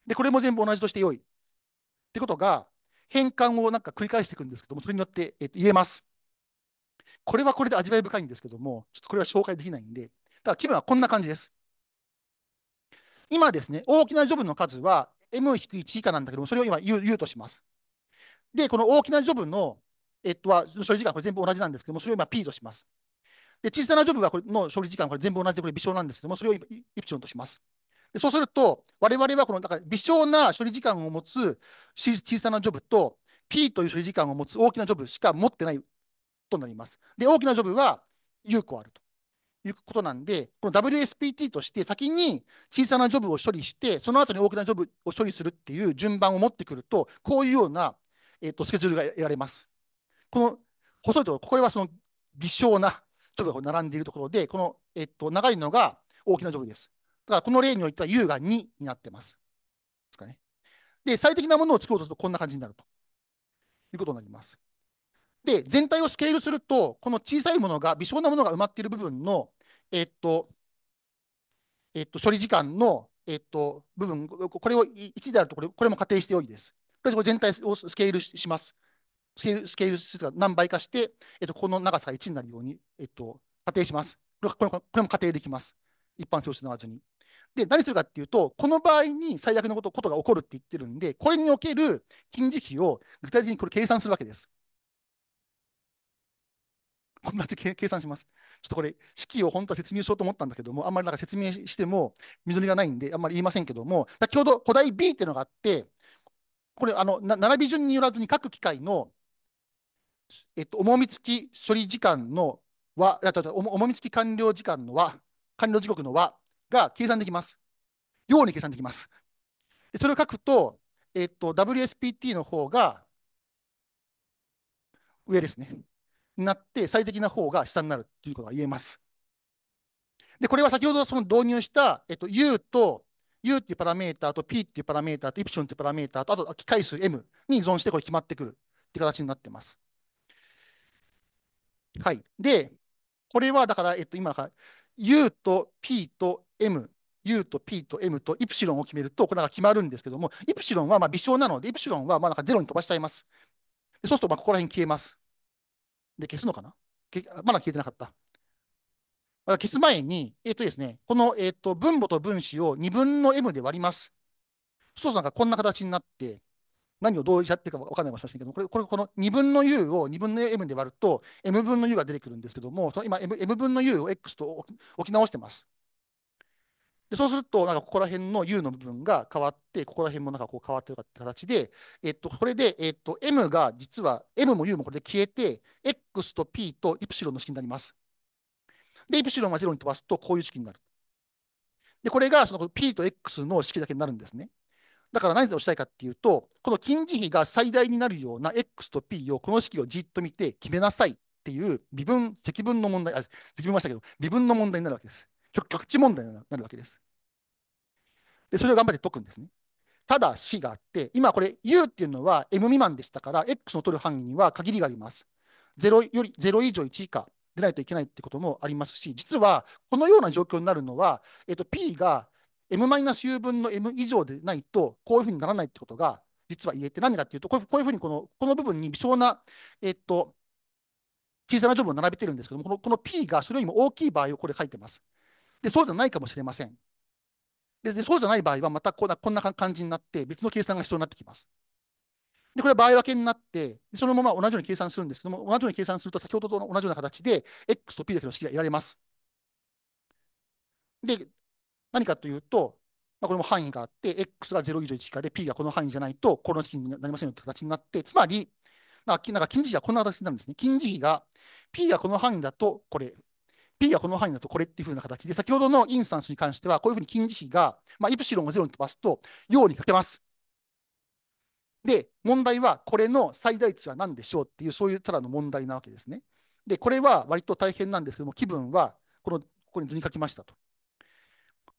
で、これも全部同じとしてよい。ってことが、変換をなんか繰り返していくんですけども、それによって、えっと、言えます。これはこれで味わい深いんですけども、ちょっとこれは紹介できないんで、ただ気分はこんな感じです。今ですね、大きなジョブの数は M-1 以下なんだけども、それを今言う言うとします。で、この大きなジョブの、えっと、は処理時間、これ全部同じなんですけども、それを今 P とします。で、小さなジョブはこれの処理時間、これ全部同じで、これ微小なんですけども、それをイプチョンとします。でそうすると、我々はこのだから微小な処理時間を持つ小さなジョブと、P という処理時間を持つ大きなジョブしか持ってないとなります。で、大きなジョブは有効あると。いうことなんで、この WSPT として先に小さなジョブを処理して、その後に大きなジョブを処理するっていう順番を持ってくると、こういうような、えーと、スケジュールが得られます。この細いところ、これはその微小なジョブが並んでいるところで、この、えーと、と長いのが大きなジョブです。だからこの例においては U が2になってます。ですかね。で、最適なものを作ろうとするとこんな感じになるということになります。で、全体をスケールすると、この小さいものが、微小なものが埋まっている部分のえっと、えっと、処理時間の、えっと、部分、これを1であるとこれ、これも仮定しておいです。これ全体をスケールします。スケール、スケール数が何倍かして、えっと、この長さが1になるように、えっと、仮定します。これこれこれも仮定できます。一般性を失わずに。で、何するかっていうと、この場合に最悪のことことが起こるって言ってるんで、これにおける近似比を具体的にこれ計算するわけです。こうって計算します。ちょっとこれ、式を本当は説明しようと思ったんだけども、あんまりなんか説明しても、緑がないんで、あんまり言いませんけども、先ほど古代 B っていうのがあって、これ、あの並び順によらずに各機械の、えっと、重み付き処理時間の和、重み付き完了時間の和、完了時刻の和が計算できます。ように計算できます。でそれを書くと、えっと、WSPT の方が上ですね。になって最適な方が下になるということが言えます。で、これは先ほどその導入した、えっと、U と U っていうパラメータと P っていうパラメータとイプションっていうパラメータとあと機械数 M に依存してこれ決まってくるって形になってます。はい。で、これはだから、えっと、今が U と P と M、U と P と M とイプシロンを決めると、これが決まるんですけども、イプシロンはまあ微小なので、イプシロンはまあなんかゼロに飛ばしちゃいます。そうすると、ここら辺消えます。で、消すのかなまだ消えてなかった。消す前に、えっ、ー、とですね、この、えっ、ー、と分母と分子を2分の m で割ります。そうするとなんかこんな形になって、何をどうやってるか分からないかもしれませんけどこれ、これこの2分の u を2分の m で割ると、m 分の u が出てくるんですけども、その今 m, m 分の u を x と置き直してます。でそうすると、なんかここら辺の U の部分が変わって、ここら辺もなんかこう変わってる形で、えっと、これで、えっと、M が実は、M も U もこれで消えて、X と P と Y の式になります。で、Y は0に飛ばすと、こういう式になる。で、これがその P と X の式だけになるんですね。だから何をしたいかっていうと、この近似比が最大になるような X と P をこの式をじっと見て決めなさいっていう微分、積分の問題、あ、積分ましたけど、微分の問題になるわけです。極地問題になるわけです。で、それを頑張って解くんですね。ただしがあって、今これ U っていうのは M 未満でしたから、X の取る範囲には限りがあります。0, より0以上1以下でないといけないってこともありますし、実はこのような状況になるのは、えっと、P が M-U 分の M 以上でないと、こういうふうにならないってことが実は言えて、何かっていうと、こういうふうにこのこの部分に微小な、えっと、小さな条文を並べてるんですけども、このこの P がそれよりも大きい場合をこれ書いてます。で、そうじゃないかもしれません。で、でそうじゃない場合は、またこんなこんな感じになって、別の計算が必要になってきます。で、これは場合分けになって、そのまま同じように計算するんですけども、同じように計算すると、先ほどと同じような形で、x と p だけの式が得られます。で、何かというと、まあ、これも範囲があって、x が0以上1以下で、p がこの範囲じゃないと、この式になりませんよという形になって、つまり、なんか近似比はこんな形になるんですね。近似比が p がこの範囲だとこれ、P はこの範囲だとこれっていうふうな形で、先ほどのインスタンスに関しては、こういうふうに近似比が、まあ、イプシロンを0に飛ばすと、陽にかけます。で、問題は、これの最大値は何でしょうっていう、そういうただの問題なわけですね。で、これは割と大変なんですけども、気分は、この、ここに図に書きましたと。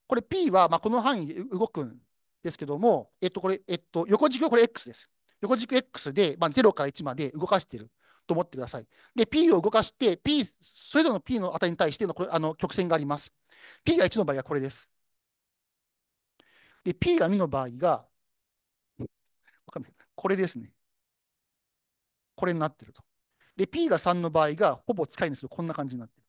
これ P は、まあ、この範囲で動くんですけども、えっと、これ、えっと、横軸はこれ X です。横軸 X で、まあ、0から1まで動かしている。と思ってください。で、P を動かして、P、それぞれの P の値に対してのこれあの曲線があります。P が1の場合はこれです。で、P が2の場合が、これですね。これになってると。で、P が3の場合が、ほぼ近いんですよ。こんな感じになってる。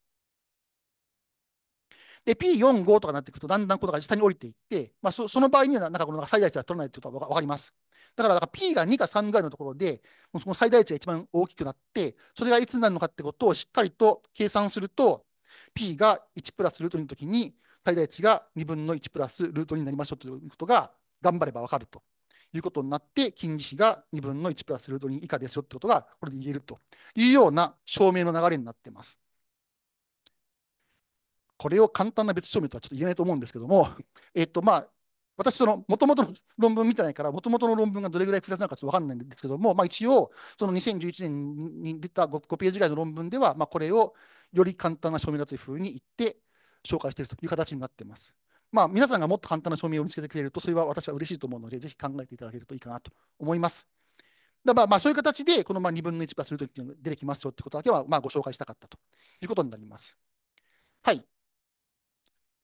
で、P4、5とかになっていくと、だんだんことが下に降りていって、まあ、その場合には、なんかこの最大値は取らないということは分かります。だから、P が2か3ぐらいのところで、その最大値が一番大きくなって、それがいつになるのかってことをしっかりと計算すると、P が1プラスルート2のときに、最大値が2分の1プラスルート2になりましょうということが、頑張れば分かるということになって、近似比が2分の1プラスルート2以下ですよということが、これで言えるというような証明の流れになっています。これを簡単な別証明とはちょっと言えないと思うんですけども、えっ、とまあ、私、その、もともとの論文見てないから、もともとの論文がどれぐらい複雑なのかちょっとわかんないんですけども、まあ、一応、その2011年に出た 5, 5ページぐらいの論文では、まあ、これをより簡単な証明だというふうに言って、紹介しているという形になっています。まあ、皆さんがもっと簡単な証明を見つけてくれると、それは私は嬉しいと思うので、ぜひ考えていただけるといいかなと思います。だまあまあそういう形で、このまあ2分の1プラスルートが出てきますよってことだけはまあご紹介したかったということになります。はい。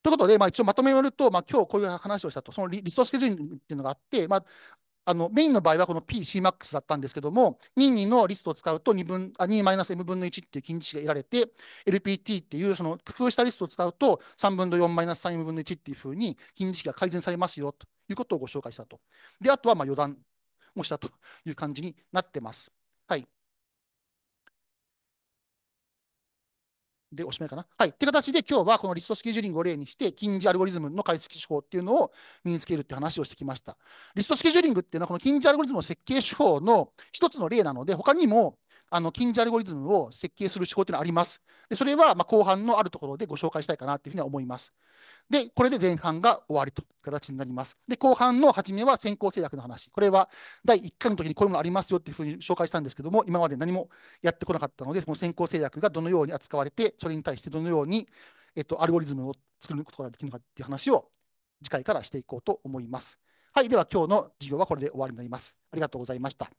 ということで、まあ、一応まとめると、まあ、今日こういう話をしたと、そのリストスケジュールっていうのがあって、まあ、あのメインの場合はこの PCMAX だったんですけども、22のリストを使うと2分、2-m 分の1っていう近似値が得られて、LPT っていうその工夫したリストを使うと3分の 4-3m 分の1っていうふうに近似値が改善されますよということをご紹介したと。で、あとはまあ余談もしたという感じになってます。はい。でおしまいかな。はい。って形で今日はこのリストスケジューリングを例にして、近似アルゴリズムの解析手法っていうのを身につけるって話をしてきました。リストスケジューリングっていうのはこの近似アルゴリズムの設計手法の一つの例なので、他にもあの近似アルゴリズムを設計する手法というのはあります。でそれはま後半のあるところでご紹介したいかなというふうには思います。で、これで前半が終わりという形になります。で、後半の初めは先行制約の話。これは第1回の時にこういうものありますよっていうふうに紹介したんですけども、今まで何もやってこなかったので、その先行制約がどのように扱われて、それに対してどのように、えっと、アルゴリズムを作ることができるのかっていう話を次回からしていこうと思います。はい、では今日の授業はこれで終わりになります。ありがとうございました。